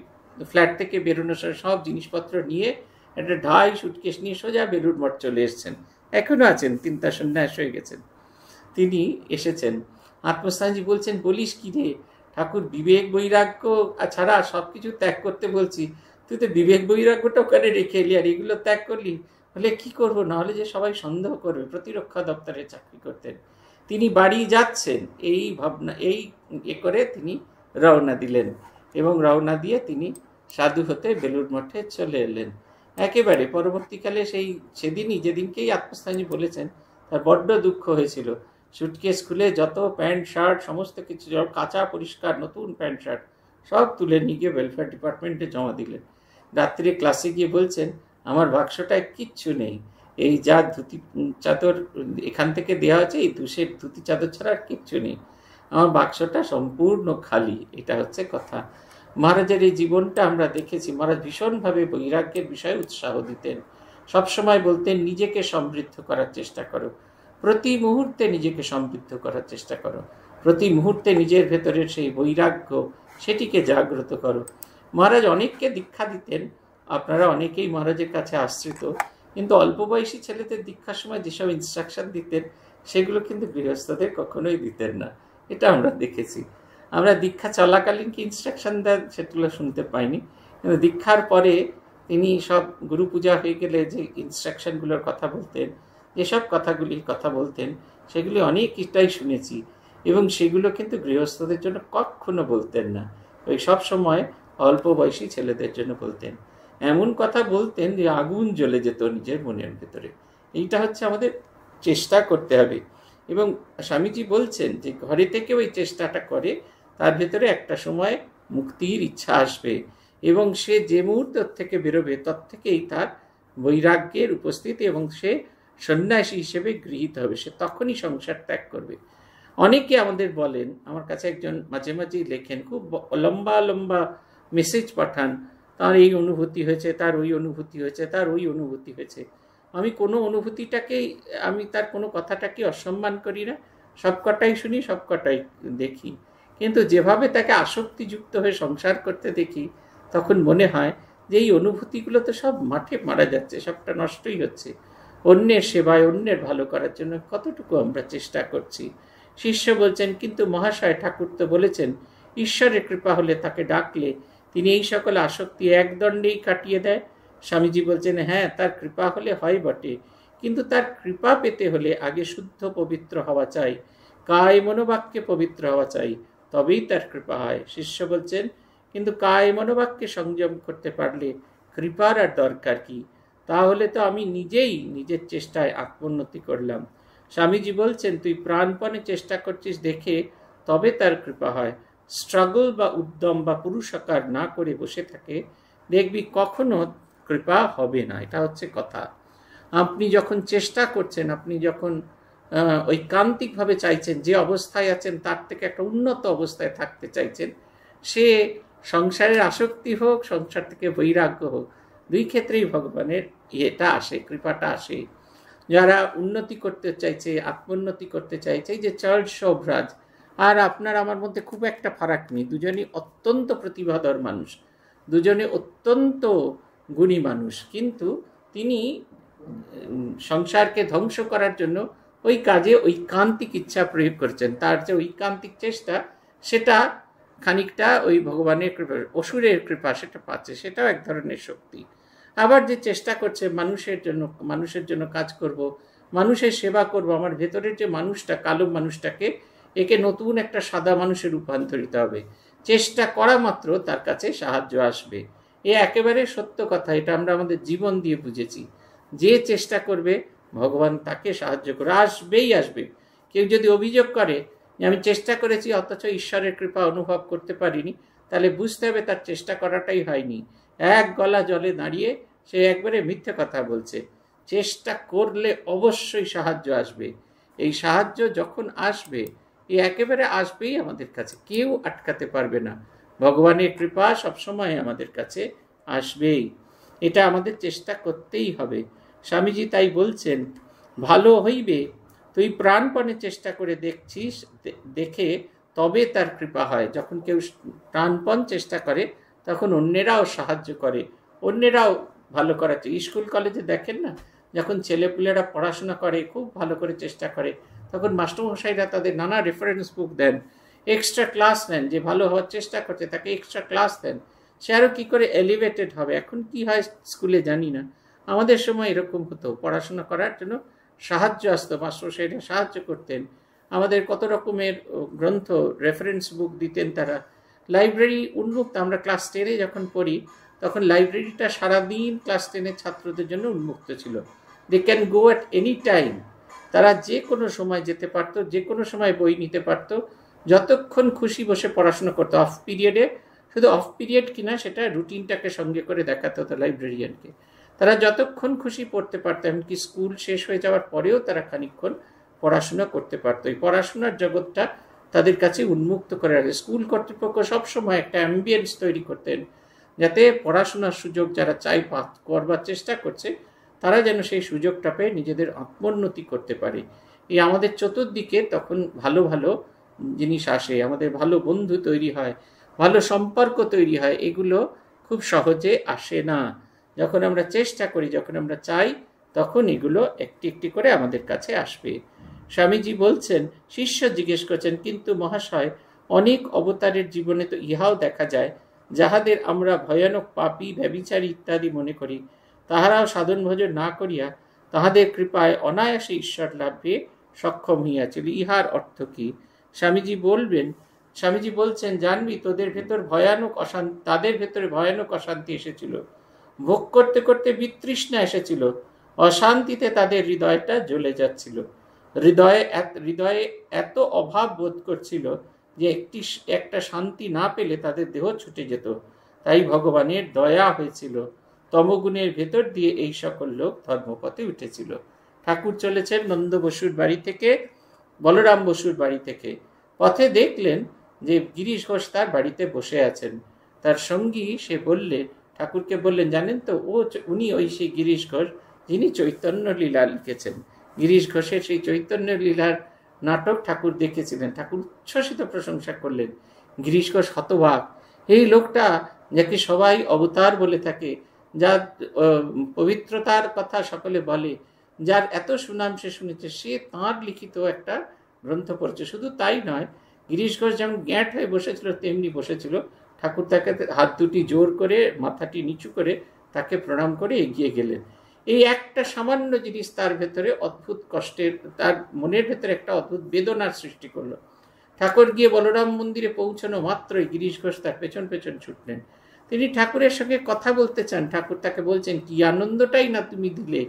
ফ্ল্যাট থেকে বেরোনোর সব জিনিসপত্র নিয়ে একটা ঢাই সুটকেস নিয়ে সোজা বেলুর মঠ চলে এসছেন এখনও আছেন তিনটা সন্ন্যাস হয়ে গেছেন তিনি এসেছেন আত্মস্থানজি বলছেন বলিস কি রে ঠাকুর বিবেক বৈরাগ্য ছাড়া সব কিছু ত্যাগ করতে বলছি তুই তো বিবেক বৈরাগ্যটা ওখানে রেখে এলি আর এগুলো ত্যাগ করলি হলে কি করব না হলে যে সবাই সন্দেহ করবে প্রতিরক্ষা দপ্তরে চাকরি করতেন তিনি বাড়ি যাচ্ছেন এই ভাবনা এই এ করে তিনি রওনা দিলেন এবং রওনা দিয়ে তিনি সাধু হতে বেলুর মঠে চলে এলেন একেবারে পরবর্তীকালে সেই সেদিনই যেদিনকেই আত্মস্থানী বলেছেন তার বড্ড দুঃখ হয়েছিল সুটকেস খুলে যত প্যান্ট শার্ট সমস্ত কিছু কাঁচা পরিষ্কার নতুন প্যান্ট শার্ট সব তুলে নিয়ে গিয়ে ওয়েলফেয়ার ডিপার্টমেন্টে জমা দিলেন রাত্রে ক্লাসে গিয়ে বলছেন আমার বাক্সটায় কিচ্ছু নেই এই যা ধুতি চাদর এখান থেকে দেওয়া হয়েছে এই দুশের ধুতি চাদর ছাড়া আর কিচ্ছু নেই আমার বাক্সটা সম্পূর্ণ খালি এটা হচ্ছে কথা মহারাজের এই জীবনটা আমরা দেখেছি মহারাজ ভীষণভাবে বৈরাগ্যের বিষয়ে উৎসাহ দিতেন সবসময় বলতেন নিজেকে সমৃদ্ধ করার চেষ্টা করো প্রতি মুহূর্তে নিজেকে সমৃদ্ধ করার চেষ্টা করো প্রতি মুহূর্তে নিজের ভেতরের সেই বৈরাগ্য সেটিকে জাগ্রত করো মহারাজ অনেককে দীক্ষা দিতেন আপনারা অনেকেই মহারাজের কাছে আশ্রিত কিন্তু অল্প বয়সী ছেলেদের দীক্ষার সময় যেসব ইনস্ট্রাকশন দিতেন সেগুলো কিন্তু গৃহস্থদের কখনোই দিতেন না এটা আমরা দেখেছি আমরা দীক্ষা চলাকালীন কি ইনস্ট্রাকশন দেন সেগুলো শুনতে পাইনি কিন্তু দীক্ষার পরে তিনি সব গুরু পূজা হয়ে গেলে যে ইনস্ট্রাকশনগুলোর কথা বলতেন যেসব কথাগুলি কথা বলতেন সেগুলি অনেকটাই শুনেছি এবং সেগুলো কিন্তু গৃহস্থদের জন্য কখনো বলতেন না ওই সব সময় অল্প বয়সী ছেলেদের জন্য বলতেন এমন কথা বলতেন যে আগুন জ্বলে যেত নিজের মনের ভেতরে এইটা হচ্ছে আমাদের চেষ্টা করতে হবে এবং স্বামীজি বলছেন যে ঘরে থেকে ওই চেষ্টাটা করে তার ভেতরে একটা সময় মুক্তির ইচ্ছা আসবে এবং সে যে মুহূর্ত থেকে বেরোবে তত থেকেই তার বৈরাগ্যের উপস্থিতি এবং সে সন্ন্যাসী হিসেবে গৃহীত হবে সে তখনই সংসার ত্যাগ করবে অনেকে আমাদের বলেন আমার কাছে একজন মাঝে মাঝেই লেখেন খুব লম্বা লম্বা মেসেজ পাঠান তার এই অনুভূতি হয়েছে তার ওই অনুভূতি হয়েছে তার ওই অনুভূতি হয়েছে আমি কোনো অনুভূতিটাকেই আমি তার কোনো কথাটাকে অসম্মান করি না সবকটাই শুনি সবকটাই দেখি কিন্তু যেভাবে তাকে আসক্তিযুক্ত হয়ে সংসার করতে দেখি তখন মনে হয় যে এই অনুভূতিগুলো তো সব মাঠে মারা যাচ্ছে সবটা নষ্টই হচ্ছে অন্যের সেবায় অন্যের ভালো করার জন্য কতটুকু আমরা চেষ্টা করছি শিষ্য বলছেন কিন্তু মহাশয় ঠাকুর তো বলেছেন ঈশ্বরের কৃপা হলে তাকে ডাকলে তিনি এই সকল আসক্তি একদণ্ডেই কাটিয়ে দেয় স্বামীজি বলছেন হ্যাঁ তার কৃপা হলে হয় বটে কিন্তু তার কৃপা পেতে হলে আগে শুদ্ধ পবিত্র হওয়া চাই কায় মনোবাক্যে পবিত্র হওয়া চাই তবেই তার কৃপা হয় শিষ্য বলছেন কিন্তু কায় মনোবাক্যে সংযম করতে পারলে কৃপার আর দরকার কি তাহলে তো আমি নিজেই নিজের চেষ্টায় আত্মোন্নতি করলাম স্বামীজি বলছেন তুই প্রাণপণে চেষ্টা করছিস দেখে তবে তার কৃপা হয় স্ট্রাগল বা উদ্যম বা পুরুষাকার না করে বসে থাকে দেখবি কখনো কৃপা হবে না এটা হচ্ছে কথা আপনি যখন চেষ্টা করছেন আপনি যখন ওই কান্তিকভাবে চাইছেন যে অবস্থায় আছেন তার থেকে একটা উন্নত অবস্থায় থাকতে চাইছেন সে সংসারের আসক্তি হোক সংসার থেকে বৈরাগ্য হোক দুই ক্ষেত্রেই ভগবানের ইয়েটা আসে কৃপাটা আসে যারা উন্নতি করতে চাইছে আত্মোন্নতি করতে চাইছে যে সব রাজ আর আপনার আমার মধ্যে খুব একটা ফারাক নেই দুজনই অত্যন্ত প্রতিভাধর মানুষ দুজনে অত্যন্ত গুণী মানুষ কিন্তু তিনি সংসারকে ধ্বংস করার জন্য ওই কাজে ঐকান্তিক ইচ্ছা প্রয়োগ করছেন তার যে ঐকান্তিক চেষ্টা সেটা খানিকটা ওই ভগবানের কৃপা অসুরের কৃপা সেটা পাচ্ছে সেটাও এক ধরনের শক্তি আবার যে চেষ্টা করছে মানুষের জন্য মানুষের জন্য কাজ করব মানুষের সেবা করব আমার ভেতরের যে মানুষটা কালো মানুষটাকে একে নতুন একটা সাদা মানুষে রূপান্তরিত হবে চেষ্টা করা মাত্র তার কাছে সাহায্য আসবে এ একেবারে সত্য কথা এটা আমরা আমাদের জীবন দিয়ে বুঝেছি যে চেষ্টা করবে ভগবান তাকে সাহায্য করে আসবেই আসবে কেউ যদি অভিযোগ করে যে আমি চেষ্টা করেছি অথচ ঈশ্বরের কৃপা অনুভব করতে পারিনি তাহলে বুঝতে হবে তার চেষ্টা করাটাই হয়নি এক গলা জলে দাঁড়িয়ে সে একবারে মিথ্যে কথা বলছে চেষ্টা করলে অবশ্যই সাহায্য আসবে এই সাহায্য যখন আসবে এ একেবারে আসবেই আমাদের কাছে কেউ আটকাতে পারবে না ভগবানের কৃপা সবসময় আমাদের কাছে আসবেই এটা আমাদের চেষ্টা করতেই হবে স্বামীজি তাই বলছেন ভালো হইবে তুই প্রাণপণে চেষ্টা করে দেখছিস দেখে তবে তার কৃপা হয় যখন কেউ প্রাণপণ চেষ্টা করে তখন অন্যেরাও সাহায্য করে অন্যেরাও ভালো করাচ্ছে স্কুল কলেজে দেখেন না যখন ছেলেপুলেরা পড়াশোনা করে খুব ভালো করে চেষ্টা করে তখন মাস্টারমশাইরা তাদের নানা রেফারেন্স বুক দেন এক্সট্রা ক্লাস নেন যে ভালো হওয়ার চেষ্টা করছে তাকে এক্সট্রা ক্লাস দেন সে আরও কী করে এলিভেটেড হবে এখন কি হয় স্কুলে জানি না আমাদের সময় এরকম হতো পড়াশোনা করার জন্য সাহায্য আসতো মাস্টারমশাইরা সাহায্য করতেন আমাদের কত রকমের গ্রন্থ রেফারেন্স বুক দিতেন তারা লাইব্রেরি উন্মুক্ত আমরা ক্লাস টেনে যখন পড়ি তখন লাইব্রেরিটা সারাদিন ক্লাস টেনের ছাত্রদের জন্য উন্মুক্ত ছিল they can go at any time তারা যে কোনো সময় যেতে পারত যে কোনো সময় বই নিতে পারত যতক্ষণ খুশি বসে পড়াশোনা করতো অফ পিরিয়ডে শুধু অফ পিরিয়ড কিনা সেটা রুটিনটাকে সঙ্গে করে দেখাতে হতো লাইব্রেরিয়ানকে তারা যতক্ষণ খুশি পড়তে পারতো এমনকি স্কুল শেষ হয়ে যাওয়ার পরেও তারা খানিক্ষণ পড়াশোনা করতে পারতো এই পড়াশোনার জগৎটা তাদের কাছে উন্মুক্ত করে রাখে স্কুল কর্তৃপক্ষ সবসময় একটা অ্যাম্বিয়েন্স তৈরি করতেন যাতে পড়াশোনার সুযোগ যারা চাই করবার চেষ্টা করছে তারা যেন সেই সুযোগটা পেয়ে নিজেদের আত্মোন্নতি করতে পারে এই আমাদের চতুর্দিকে তখন ভালো ভালো জিনিস আসে আমাদের ভালো বন্ধু তৈরি হয় ভালো সম্পর্ক তৈরি হয় এগুলো খুব সহজে আসে না যখন আমরা চেষ্টা করি যখন আমরা চাই তখন এগুলো একটি একটি করে আমাদের কাছে আসবে স্বামীজি বলছেন শিষ্য জিজ্ঞেস করছেন কিন্তু মহাশয় অনেক অবতারের জীবনে তো ইহাও দেখা যায় যাহাদের আমরা ভয়ানক পাপি ব্যবিচারী ইত্যাদি মনে করি তাহারাও সাধন ভোজন না করিয়া তাহাদের কৃপায় অনায়াসে ঈশ্বর লাভে সক্ষম হইয়াছিল ইহার অর্থ কি স্বামীজি বলবেন স্বামীজি বলছেন জানবি তোদের ভেতর ভয়ানক অশান্তি তাদের ভেতরে ভয়ানক অশান্তি এসেছিল ভোগ করতে করতে বিতৃষ্ণা এসেছিল অশান্তিতে তাদের হৃদয়টা জ্বলে যাচ্ছিল হৃদয়ে হৃদয়ে এত অভাব বোধ করছিল যে একটি একটা শান্তি না পেলে তাদের দেহ ছুটে যেত তাই ভগবানের দয়া হয়েছিল তমগুণের ভেতর দিয়ে এই সকল লোক ধর্মপথে উঠেছিল ঠাকুর চলেছেন নন্দ বসুর বাড়ি থেকে বলরাম বসুর বাড়ি থেকে পথে দেখলেন যে গিরিশ ঘোষ তার বাড়িতে বসে আছেন তার সঙ্গী সে বললে ঠাকুরকে বললেন জানেন তো ও উনি ওই সেই গিরিশ ঘোষ যিনি চৈতন্য লীলা লিখেছেন গিরিশ ঘোষের সেই চৈতন্য লীলার নাটক ঠাকুর দেখেছিলেন ঠাকুর উচ্ছ্বসিত প্রশংসা করলেন গিরিশ ঘোষ হতভাগ এই লোকটা যাকে সবাই অবতার বলে থাকে যার পবিত্রতার কথা সকলে বলে যার এত সুনাম সে শুনেছে সে তাঁর লিখিত একটা গ্রন্থ পড়ছে শুধু তাই নয় গিরিশ ঘোষ যেমন গ্যাঁট হয়ে বসেছিল তেমনি বসেছিল ঠাকুর তাকে হাত দুটি জোর করে মাথাটি নিচু করে তাকে প্রণাম করে এগিয়ে গেলেন এই একটা সামান্য জিনিস তার ভেতরে অদ্ভুত কষ্টের তার মনের ভেতরে একটা অদ্ভুত বেদনার সৃষ্টি করলো ঠাকুর গিয়ে বলরাম মন্দিরে পৌঁছানো মাত্রই গিরিশ ঘোষ তার পেছন পেছন ছুটলেন তিনি ঠাকুরের সঙ্গে কথা বলতে চান ঠাকুর তাকে বলছেন কি আনন্দটাই না তুমি দিলে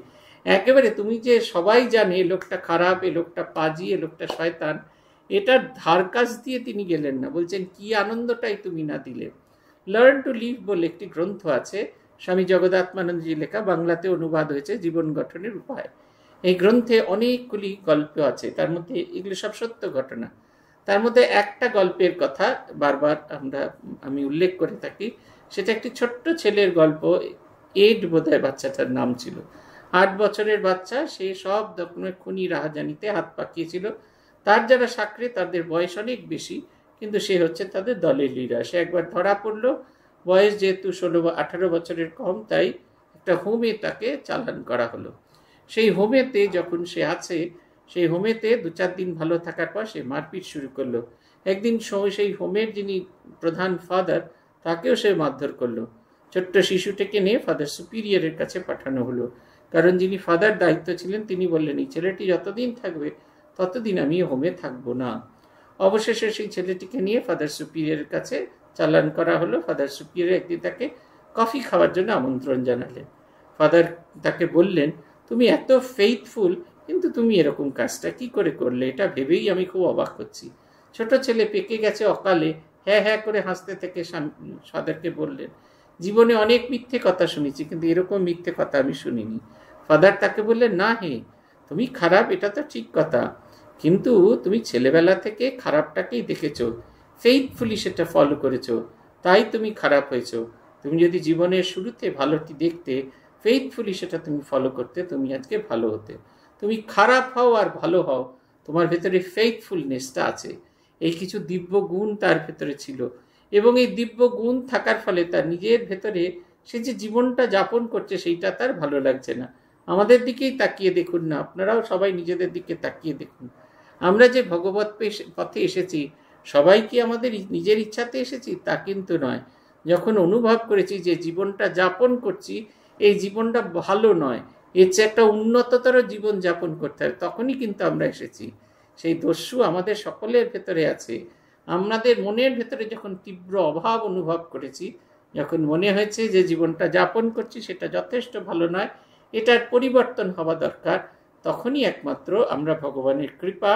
একেবারে তুমি যে সবাই জানে এ লোকটা খারাপ এ লোকটা পাজি এ লোকটা শয়তান এটার ধার কাজ দিয়ে তিনি গেলেন না বলছেন কি আনন্দটাই তুমি না দিলে লার্ন টু লিভ বলে একটি গ্রন্থ আছে স্বামী জগদাত্মানন্দজির লেখা বাংলাতে অনুবাদ হয়েছে জীবন গঠনের উপায় এই গ্রন্থে অনেকগুলি গল্প আছে তার মধ্যে এগুলো সব সত্য ঘটনা তার মধ্যে একটা গল্পের কথা বারবার আমরা আমি উল্লেখ করে থাকি সেটা একটি ছোট্ট ছেলের গল্প এড হয় বাচ্চাটার নাম ছিল আট বছরের বাচ্চা সে সব রকমের খুনি রাহাজানিতে হাত পাকিয়েছিল তার যারা সাকরে তাদের বয়স অনেক বেশি কিন্তু সে হচ্ছে তাদের দলের লীরা সে একবার ধরা পড়ল বয়স যেহেতু ষোলো বা আঠারো বছরের কম তাই একটা হোমে তাকে চালান করা হলো সেই হোমেতে যখন সে আছে সেই হোমেতে দু চার দিন ভালো থাকার পর সে মারপিট শুরু করলো একদিন সেই হোমের যিনি প্রধান ফাদার তাকেও সে মারধর করলো ছোট্ট শিশুটিকে নিয়ে ফাদার সুপিরিয়রের কাছে পাঠানো হলো কারণ যিনি ফাদার দায়িত্ব ছিলেন তিনি বললেন এই ছেলেটি যতদিন থাকবে ততদিন আমি হোমে থাকব না অবশেষে সেই ছেলেটিকে নিয়ে ফাদার সুপিরিয়রের কাছে চালান করা হলো ফাদার সুপিরিয়র একদিন তাকে কফি খাওয়ার জন্য আমন্ত্রণ জানালেন ফাদার তাকে বললেন তুমি এত ফেইথফুল কিন্তু তুমি এরকম কাজটা কি করে করলে এটা ভেবেই আমি খুব অবাক হচ্ছি ছোট ছেলে পেকে গেছে অকালে হ্যাঁ হ্যাঁ করে হাসতে থেকে ফাদারকে বললেন জীবনে অনেক মিথ্যে কথা শুনেছি কিন্তু এরকম মিথ্যে কথা আমি শুনিনি ফাদার তাকে বললেন না হে তুমি খারাপ এটা তো ঠিক কথা কিন্তু তুমি ছেলেবেলা থেকে খারাপটাকেই দেখেছো ফেইথফুলি সেটা ফলো করেছো তাই তুমি খারাপ হয়েছো তুমি যদি জীবনের শুরুতে ভালোটি দেখতে ফেইথফুলি সেটা তুমি ফলো করতে তুমি আজকে ভালো হতে তুমি খারাপ হও আর ভালো হও তোমার ভেতরে ফেইথফুলনেসটা আছে এই কিছু দিব্য গুণ তার ভেতরে ছিল এবং এই দিব্য গুণ থাকার ফলে তার নিজের ভেতরে সে যে জীবনটা যাপন করছে সেইটা তার ভালো লাগছে না আমাদের দিকেই তাকিয়ে দেখুন না আপনারাও সবাই নিজেদের দিকে তাকিয়ে দেখুন আমরা যে ভগবত পথে এসেছি সবাই কি আমাদের নিজের ইচ্ছাতে এসেছি তা কিন্তু নয় যখন অনুভব করেছি যে জীবনটা যাপন করছি এই জীবনটা ভালো নয় এর চেয়ে একটা উন্নততর জীবন যাপন করতে হবে তখনই কিন্তু আমরা এসেছি সেই দস্যু আমাদের সকলের ভেতরে আছে আমাদের মনের ভেতরে যখন তীব্র অভাব অনুভব করেছি যখন মনে হয়েছে যে জীবনটা যাপন করছি সেটা যথেষ্ট ভালো নয় এটার পরিবর্তন হওয়া দরকার তখনই একমাত্র আমরা ভগবানের কৃপা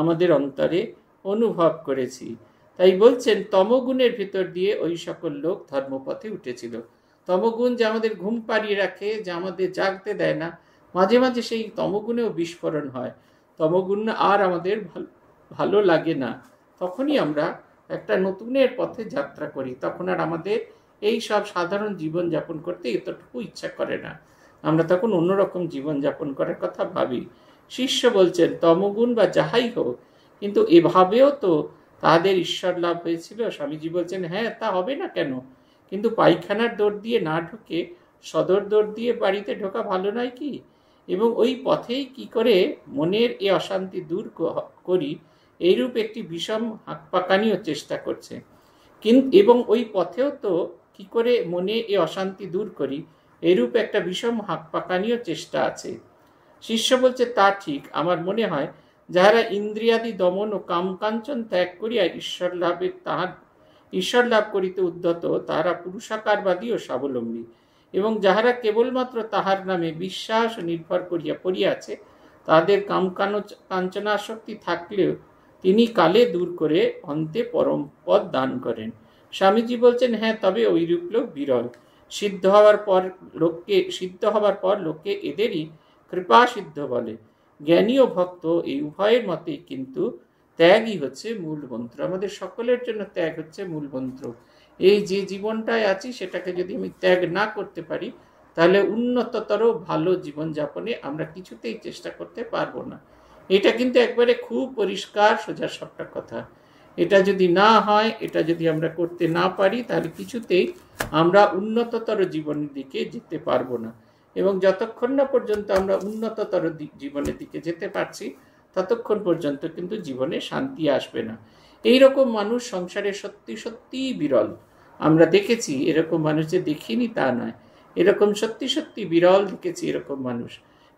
আমাদের অন্তরে অনুভব করেছি তাই বলছেন তমগুণের ভিতর দিয়ে ওই সকল লোক ধর্মপথে উঠেছিল তমগুণ যে আমাদের ঘুম পাড়িয়ে রাখে যে আমাদের জাগতে দেয় না মাঝে মাঝে সেই তমগুণেও বিস্ফোরণ হয় তমগুণ আর আমাদের ভালো লাগে না তখনই আমরা একটা নতুনের পথে যাত্রা করি তখন আর আমাদের এই সব সাধারণ জীবনযাপন করতে এতটুকু ইচ্ছা করে না আমরা তখন অন্যরকম জীবনযাপন করার কথা ভাবি শিষ্য বলছেন তমগুণ বা যাহাই হোক কিন্তু এভাবেও তো তাদের ঈশ্বর লাভ হয়েছিল স্বামীজি বলছেন হ্যাঁ তা হবে না কেন কিন্তু পায়খানার দৌড় দিয়ে না ঢুকে সদর দৌড় দিয়ে বাড়িতে ঢোকা ভালো নয় কি এবং ওই পথেই কি করে মনের এ অশান্তি দূর করি এইরূপ একটি বিষম হাঁকপাকানিও চেষ্টা করছে কিন্তু এবং ওই পথেও তো কি করে মনে এ অশান্তি দূর করি এরূপ একটা বিষম হাঁকপাকানিও চেষ্টা আছে শিষ্য বলছে তা ঠিক আমার মনে হয় যাহারা ইন্দ্রিয়াদি দমন ও কামকাঞ্চন ত্যাগ করিয়া ঈশ্বর লাভের তাহার ঈশ্বর লাভ করিতে উদ্যত তাহারা পুরুষাকারবাদী ও স্বাবলম্বী এবং যাহারা কেবলমাত্র তাহার নামে বিশ্বাস নির্ভর করিয়া পড়িয়াছে তাদের কামকানো কাঞ্চনাসক্তি থাকলেও তিনি কালে দূর করে অন্তে পরম পদ দান করেন স্বামীজি বলছেন হ্যাঁ তবে ওইরূপ লোক বিরল সিদ্ধ হওয়ার পর লোককে সিদ্ধ হবার পর লোকে এদেরই কৃপা সিদ্ধ বলে জ্ঞানী ও ভক্ত এই উভয়ের মতেই কিন্তু ত্যাগই হচ্ছে মূল মন্ত্র আমাদের সকলের জন্য ত্যাগ হচ্ছে মূল মন্ত্র এই যে জীবনটায় আছি সেটাকে যদি আমি ত্যাগ না করতে পারি তাহলে উন্নততর ভালো জীবনযাপনে আমরা কিছুতেই চেষ্টা করতে পারবো না এটা কিন্তু একবারে খুব পরিষ্কার সোজা সবটা কথা এটা যদি না হয় এটা যদি আমরা করতে না পারি তাহলে কিছুতেই আমরা উন্নততর জীবনের দিকে যেতে পারবো না এবং যতক্ষণ না পর্যন্ত আমরা উন্নততর জীবনের দিকে যেতে পারছি ততক্ষণ পর্যন্ত কিন্তু জীবনে শান্তি আসবে না এই রকম মানুষ সংসারে সত্যি সত্যিই বিরল আমরা দেখেছি এরকম মানুষ যে দেখিনি তা নয় এরকম সত্যি সত্যি বিরল দেখেছি এরকম মানুষ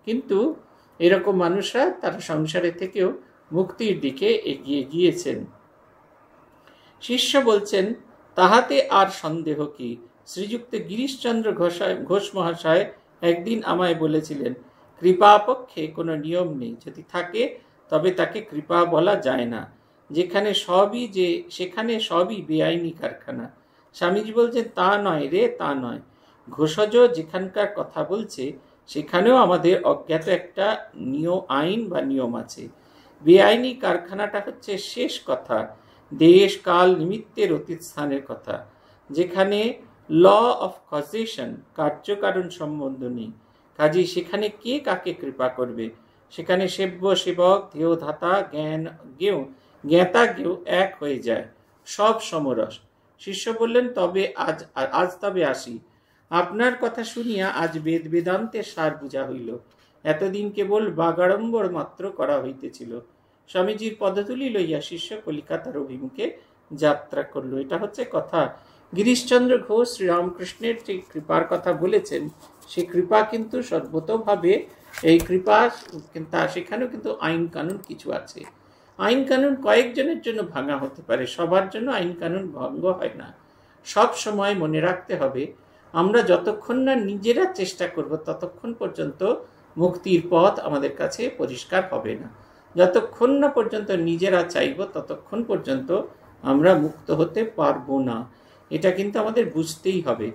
কিন্তু এরকম মানুষরা তার সংসারে থেকেও মুক্তির দিকে এগিয়ে গিয়েছেন শিষ্য বলছেন তাহাতে আর সন্দেহ কি শ্রীযুক্ত গিরিশচন্দ্র ঘোষায় ঘোষ মহাশয় একদিন আমায় বলেছিলেন কৃপাপক্ষে কোনো নিয়ম নেই যদি থাকে তবে তাকে কৃপা বলা যায় না যেখানে সবই যে সেখানে সবই বেআইনি কারখানা স্বামীজি বলছেন তা নয় রে তা নয় ঘোষজ যেখানকার কথা বলছে সেখানেও আমাদের অজ্ঞাত একটা নিয় আইন বা নিয়ম আছে বেআইনি কারখানাটা হচ্ছে শেষ কথা দেশ কাল নিমিত্তের অতীত স্থানের কথা যেখানে ল অফ কজেশন কার্যকারণ সম্বন্ধ নেই কাজেই সেখানে কে কাকে কৃপা করবে সেখানে সেব্য সেবক ধেয় ধাতা জ্ঞান গেও জ্ঞাতা গেও এক হয়ে যায় সব সমরস শিষ্য বললেন তবে আজ আজ তবে আসি আপনার কথা শুনিয়া আজ বেদ বেদান্তের সার বুঝা হইল এতদিন কেবল বাগাড়ম্বর মাত্র করা হইতেছিল স্বামীজির পদতুলি লইয়া শিষ্য কলিকাতার অভিমুখে যাত্রা করল এটা হচ্ছে কথা গিরিশচন্দ্র ঘোষ শ্রীরামকৃষ্ণের যে কৃপার কথা বলেছেন সে কৃপা কিন্তু সর্বতভাবে এই কৃপা তা সেখানেও কিন্তু আইন কানুন কিছু আছে আইন কানুন কয়েকজনের জন্য ভাঙা হতে পারে সবার জন্য আইন কানুন ভঙ্গ হয় না সব সময় মনে রাখতে হবে আমরা যতক্ষণ না নিজেরা চেষ্টা করব ততক্ষণ পর্যন্ত মুক্তির পথ আমাদের কাছে পরিষ্কার হবে না যতক্ষণ না পর্যন্ত নিজেরা চাইব ততক্ষণ পর্যন্ত আমরা মুক্ত হতে পারবো না এটা কিন্তু আমাদের বুঝতেই হবে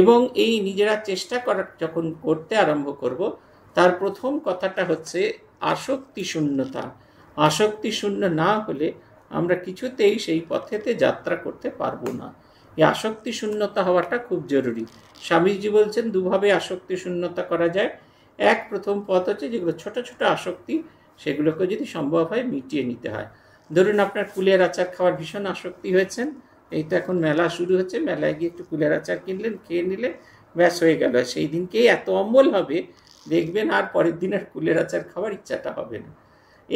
এবং এই নিজেরা চেষ্টা করার যখন করতে আরম্ভ করব তার প্রথম কথাটা হচ্ছে আসক্তি শূন্যতা আসক্তি শূন্য না হলে আমরা কিছুতেই সেই পথেতে যাত্রা করতে পারবো না এই আসক্তি শূন্যতা হওয়াটা খুব জরুরি স্বামীজি বলছেন দুভাবে আসক্তি শূন্যতা করা যায় এক প্রথম পথ হচ্ছে যেগুলো ছোট ছোট আসক্তি সেগুলোকে যদি সম্ভব হয় মিটিয়ে নিতে হয় ধরুন আপনার কুলের আচার খাওয়ার ভীষণ আসক্তি হয়েছেন এই তো এখন মেলা শুরু হচ্ছে মেলায় গিয়ে একটু কুলের আচার কিনলেন খেয়ে নিলে ব্যাস হয়ে গেল সেই দিনকেই এত অম্বল হবে দেখবেন আর পরের দিন আর কুলের আচার খাওয়ার ইচ্ছাটা হবে না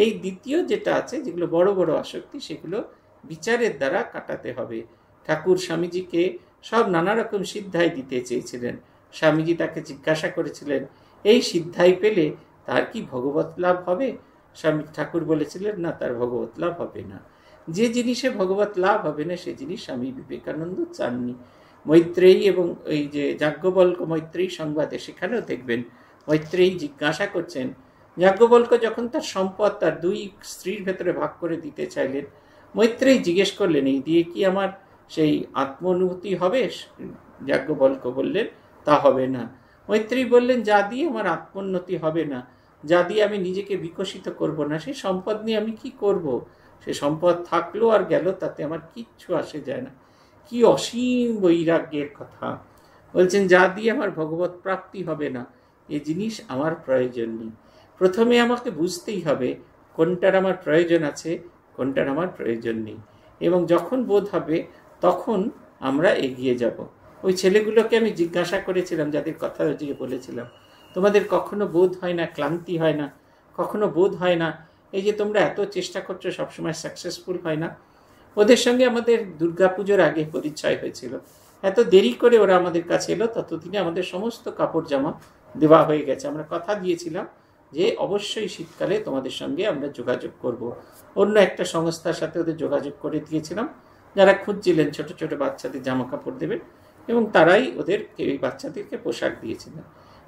এই দ্বিতীয় যেটা আছে যেগুলো বড় বড় আসক্তি সেগুলো বিচারের দ্বারা কাটাতে হবে ঠাকুর স্বামীজিকে সব নানা রকম সিদ্ধাই দিতে চেয়েছিলেন স্বামীজি তাকে জিজ্ঞাসা করেছিলেন এই সিদ্ধাই পেলে তার কি ভগবত লাভ হবে স্বামী ঠাকুর বলেছিলেন না তার ভগবত লাভ হবে না যে জিনিসে ভগবত লাভ হবে না সে জিনিস স্বামী বিবেকানন্দ চাননি মৈত্রেয়ী এবং এই যে যাজ্ঞবল্ক মৈত্রেয়ী সংবাদে সেখানেও দেখবেন মৈত্রেয়ী জিজ্ঞাসা করছেন যাজ্ঞবল্ক্য যখন তার সম্পদ তার দুই স্ত্রীর ভেতরে ভাগ করে দিতে চাইলেন মৈত্রেই জিজ্ঞেস করলেন এই দিয়ে কি আমার সেই আত্ম অনুভূতি হবে যাজ্ঞবল্ক বললেন তা হবে না মৈত্রী বললেন যা দিয়ে আমার আত্মোন্নতি হবে না যা দিয়ে আমি নিজেকে বিকশিত করব না সেই সম্পদ নিয়ে আমি কি করব। সে সম্পদ থাকলো আর গেল তাতে আমার কিচ্ছু আসে যায় না কি অসীম বৈরাগ্যের কথা বলছেন যা দিয়ে আমার ভগবত প্রাপ্তি হবে না এ জিনিস আমার প্রয়োজন নেই প্রথমে আমাকে বুঝতেই হবে কোনটার আমার প্রয়োজন আছে কোনটার আমার প্রয়োজন নেই এবং যখন বোধ হবে তখন আমরা এগিয়ে যাব ওই ছেলেগুলোকে আমি জিজ্ঞাসা করেছিলাম যাদের কথা যে বলেছিলাম তোমাদের কখনো বোধ হয় না ক্লান্তি হয় না কখনো বোধ হয় না এই যে তোমরা এত চেষ্টা করছো সবসময় সাকসেসফুল হয় না ওদের সঙ্গে আমাদের দুর্গাপুজোর আগে পরিচয় হয়েছিল এত দেরি করে ওরা আমাদের কাছে এলো ততদিনে আমাদের সমস্ত কাপড় জামা দেওয়া হয়ে গেছে আমরা কথা দিয়েছিলাম যে অবশ্যই শীতকালে তোমাদের সঙ্গে আমরা যোগাযোগ করব। অন্য একটা সংস্থার সাথে ওদের যোগাযোগ করে দিয়েছিলাম যারা খুঁজছিলেন ছোট ছোট বাচ্চাদের জামা কাপড় দেবেন এবং তারাই ওদের এই বাচ্চাদেরকে পোশাক দিয়েছিলেন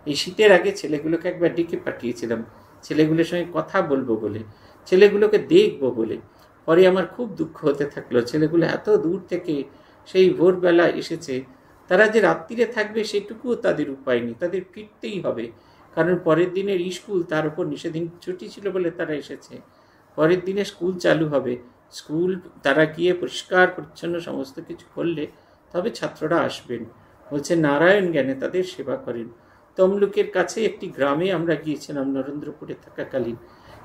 এই শীতের আগে ছেলেগুলোকে একবার ডেকে পাঠিয়েছিলাম ছেলেগুলোর সঙ্গে কথা বলবো বলে ছেলেগুলোকে দেখব বলে পরে আমার খুব দুঃখ হতে থাকলো ছেলেগুলো এত দূর থেকে সেই ভোরবেলা এসেছে তারা যে রাত্রিরে থাকবে সেটুকুও তাদের উপায় নেই তাদের ফিরতেই হবে কারণ পরের দিনের স্কুল তার উপর নিষেধিন ছুটি ছিল বলে তারা এসেছে পরের দিনে স্কুল চালু হবে স্কুল তারা গিয়ে পরিষ্কার পরিচ্ছন্ন সমস্ত কিছু করলে তবে ছাত্ররা আসবেন বলছে নারায়ণ জ্ঞানে তাদের সেবা করেন তমলুকের কাছে একটি গ্রামে আমরা গিয়েছিলাম নরেন্দ্রপুরে থাকাকালীন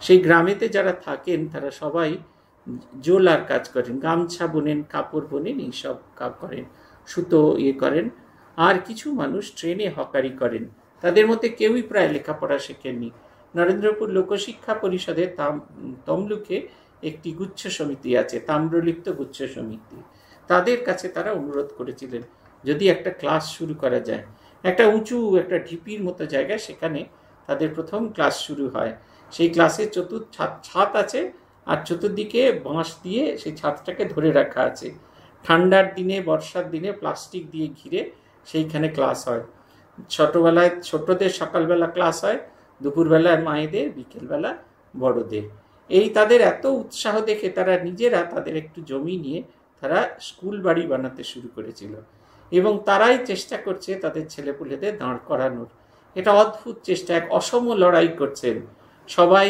সেই গ্রামেতে যারা থাকেন তারা সবাই জোলার কাজ করেন গামছা বোনেন কাপড় বোনেন এইসব কাপ করেন সুতো ইয়ে করেন আর কিছু মানুষ ট্রেনে হকারি করেন তাদের মধ্যে কেউই প্রায় লেখাপড়া শেখেননি নরেন্দ্রপুর লোকশিক্ষা পরিষদে তমলুকে একটি গুচ্ছ সমিতি আছে তাম্রলিপ্ত গুচ্ছ সমিতি তাদের কাছে তারা অনুরোধ করেছিলেন যদি একটা ক্লাস শুরু করা যায় একটা উঁচু একটা ঢিপির মতো জায়গা সেখানে তাদের প্রথম ক্লাস শুরু হয় সেই ক্লাসে চতুর্থ ছাদ ছাদ আছে আর চতুর্দিকে বাঁশ দিয়ে সেই ছাদটাকে ধরে রাখা আছে ঠান্ডার দিনে বর্ষার দিনে প্লাস্টিক দিয়ে ঘিরে সেইখানে ক্লাস হয় ছোটোবেলায় ছোটদের সকালবেলা ক্লাস হয় দুপুরবেলায় মায়েদের বিকেলবেলা বড়দের এই তাদের এত উৎসাহ দেখে তারা নিজেরা তাদের একটু জমি নিয়ে তারা স্কুল বাড়ি বানাতে শুরু করেছিল এবং তারাই চেষ্টা করছে তাদের ছেলেপুলেদের দাঁড় করানোর এটা অদ্ভুত চেষ্টা এক অসম লড়াই করছেন সবাই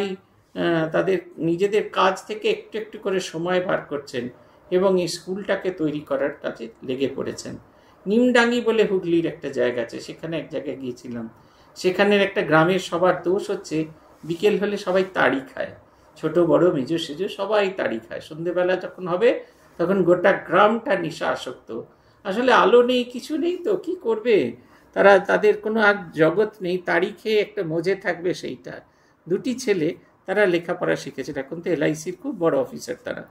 তাদের নিজেদের কাজ থেকে একটু একটু করে সময় বার করছেন এবং এই স্কুলটাকে তৈরি করার কাজে লেগে পড়েছেন নিমডাঙ্গি বলে হুগলির একটা জায়গা আছে সেখানে এক জায়গায় গিয়েছিলাম সেখানের একটা গ্রামের সবার দোষ হচ্ছে বিকেল হলে সবাই তাড়ি খায় ছোট বড় মেজো সেজো সবাই তাড়ি খায় সন্ধেবেলা যখন হবে তখন গোটা গ্রামটা নেশা আসক্ত আসলে আলো নেই কিছু নেই তো কি করবে তারা তাদের কোনো আর জগৎ নেই তাড়ি খেয়ে একটা মজে থাকবে সেইটা দুটি ছেলে তারা লেখাপড়া শিখেছে এখন তো এলআইসির খুব বড় অফিসার তারা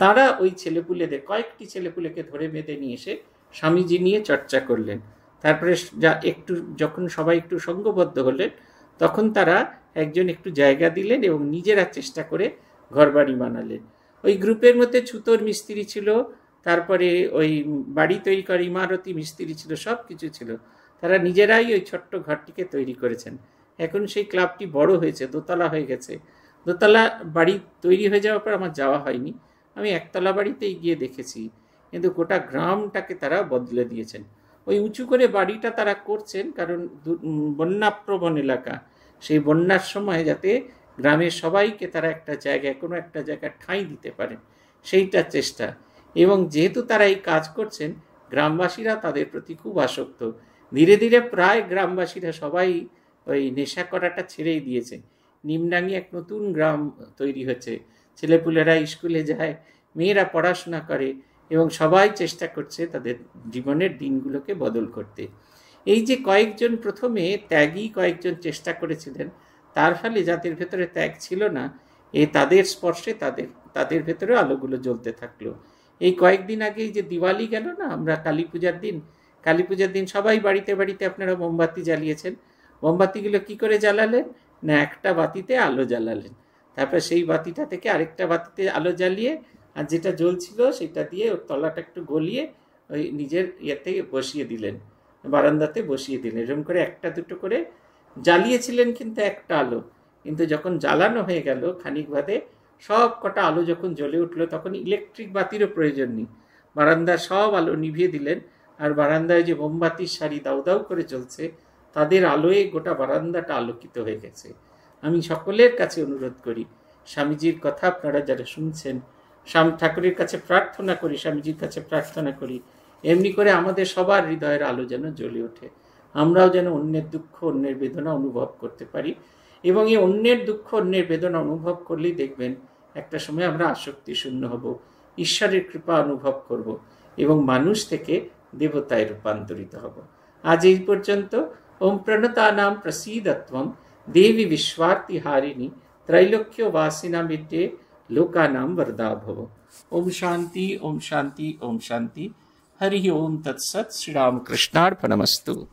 তারা ওই ছেলেপুলেদের কয়েকটি ছেলেপুলেকে ধরে বেঁধে নিয়ে এসে স্বামীজি নিয়ে চর্চা করলেন তারপরে যা একটু যখন সবাই একটু সঙ্গবদ্ধ হলেন তখন তারা একজন একটু জায়গা দিলেন এবং নিজেরা চেষ্টা করে ঘরবাড়ি বানালেন ওই গ্রুপের মধ্যে ছুতোর মিস্ত্রি ছিল তারপরে ওই বাড়ি তৈরি করে ইমারতি মিস্ত্রি ছিল সব কিছু ছিল তারা নিজেরাই ওই ছোট্ট ঘরটিকে তৈরি করেছেন এখন সেই ক্লাবটি বড় হয়েছে দোতলা হয়ে গেছে দোতলা বাড়ি তৈরি হয়ে যাওয়ার পর আমার যাওয়া হয়নি আমি একতলা বাড়িতেই গিয়ে দেখেছি কিন্তু গোটা গ্রামটাকে তারা বদলে দিয়েছেন ওই উঁচু করে বাড়িটা তারা করছেন কারণ বন্যাপ্রবণ এলাকা সেই বন্যার সময় যাতে গ্রামের সবাইকে তারা একটা জায়গায় কোনো একটা জায়গায় ঠাঁই দিতে পারেন সেইটা চেষ্টা এবং যেহেতু তারা এই কাজ করছেন গ্রামবাসীরা তাদের প্রতি খুব আসক্ত ধীরে ধীরে প্রায় গ্রামবাসীরা সবাই ওই নেশা করাটা ছেড়েই দিয়েছে নিমডাঙ্গি এক নতুন গ্রাম তৈরি হচ্ছে ছেলেপুলেরা স্কুলে যায় মেয়েরা পড়াশোনা করে এবং সবাই চেষ্টা করছে তাদের জীবনের দিনগুলোকে বদল করতে এই যে কয়েকজন প্রথমে ত্যাগই কয়েকজন চেষ্টা করেছিলেন তার ফলে যাদের ভেতরে ত্যাগ ছিল না এ তাদের স্পর্শে তাদের তাদের ভেতরে আলোগুলো জ্বলতে থাকলো এই কয়েকদিন আগেই যে দিওয়ালি গেল না আমরা কালী পূজার দিন কালী পূজার দিন সবাই বাড়িতে বাড়িতে আপনারা মোমবাতি জ্বালিয়েছেন মোমবাতিগুলো কি করে জ্বালালেন না একটা বাতিতে আলো জ্বালালেন তারপর সেই বাতিটা থেকে আরেকটা বাতিতে আলো জ্বালিয়ে আর যেটা জ্বলছিল সেটা দিয়ে ওর তলাটা একটু গলিয়ে ওই নিজের ইয়েতে বসিয়ে দিলেন বারান্দাতে বসিয়ে দিলেন এরকম করে একটা দুটো করে জ্বালিয়েছিলেন কিন্তু একটা আলো কিন্তু যখন জ্বালানো হয়ে গেল খানিক বাদে সব কটা আলো যখন জ্বলে উঠল তখন ইলেকট্রিক বাতিরও প্রয়োজন নেই বারান্দা সব আলো নিভিয়ে দিলেন আর বারান্দায় যে মোমবাতির শাড়ি দাউ দাউ করে চলছে তাদের আলোয় গোটা বারান্দাটা আলোকিত হয়ে গেছে আমি সকলের কাছে অনুরোধ করি স্বামীজির কথা আপনারা যারা শুনছেন স্বামী ঠাকুরের কাছে প্রার্থনা করি স্বামীজির কাছে প্রার্থনা করি এমনি করে আমাদের সবার হৃদয়ের আলো যেন জ্বলে ওঠে আমরাও যেন অন্যের দুঃখ অন্যের বেদনা অনুভব করতে পারি এবং এই অন্যের দুঃখ অন্যের বেদনা অনুভব করলেই দেখবেন একটা সময় আমরা আসক্তি শূন্য হব ঈশ্বরের কৃপা অনুভব করব এবং মানুষ থেকে দেবতায় রূপান্তরিত হব আজ এই পর্যন্ত ওম প্রণতা নাম প্রসীদত্বম দেবী বিশ্বার্থী হারিণী ত্রৈলোক্য বাসিনা মিটে लोका नाम वरदा भव ओम शांति ओम शांति ओम शांति हरि ओम तत्सत श्री राम कृष्णार्पणमस्तु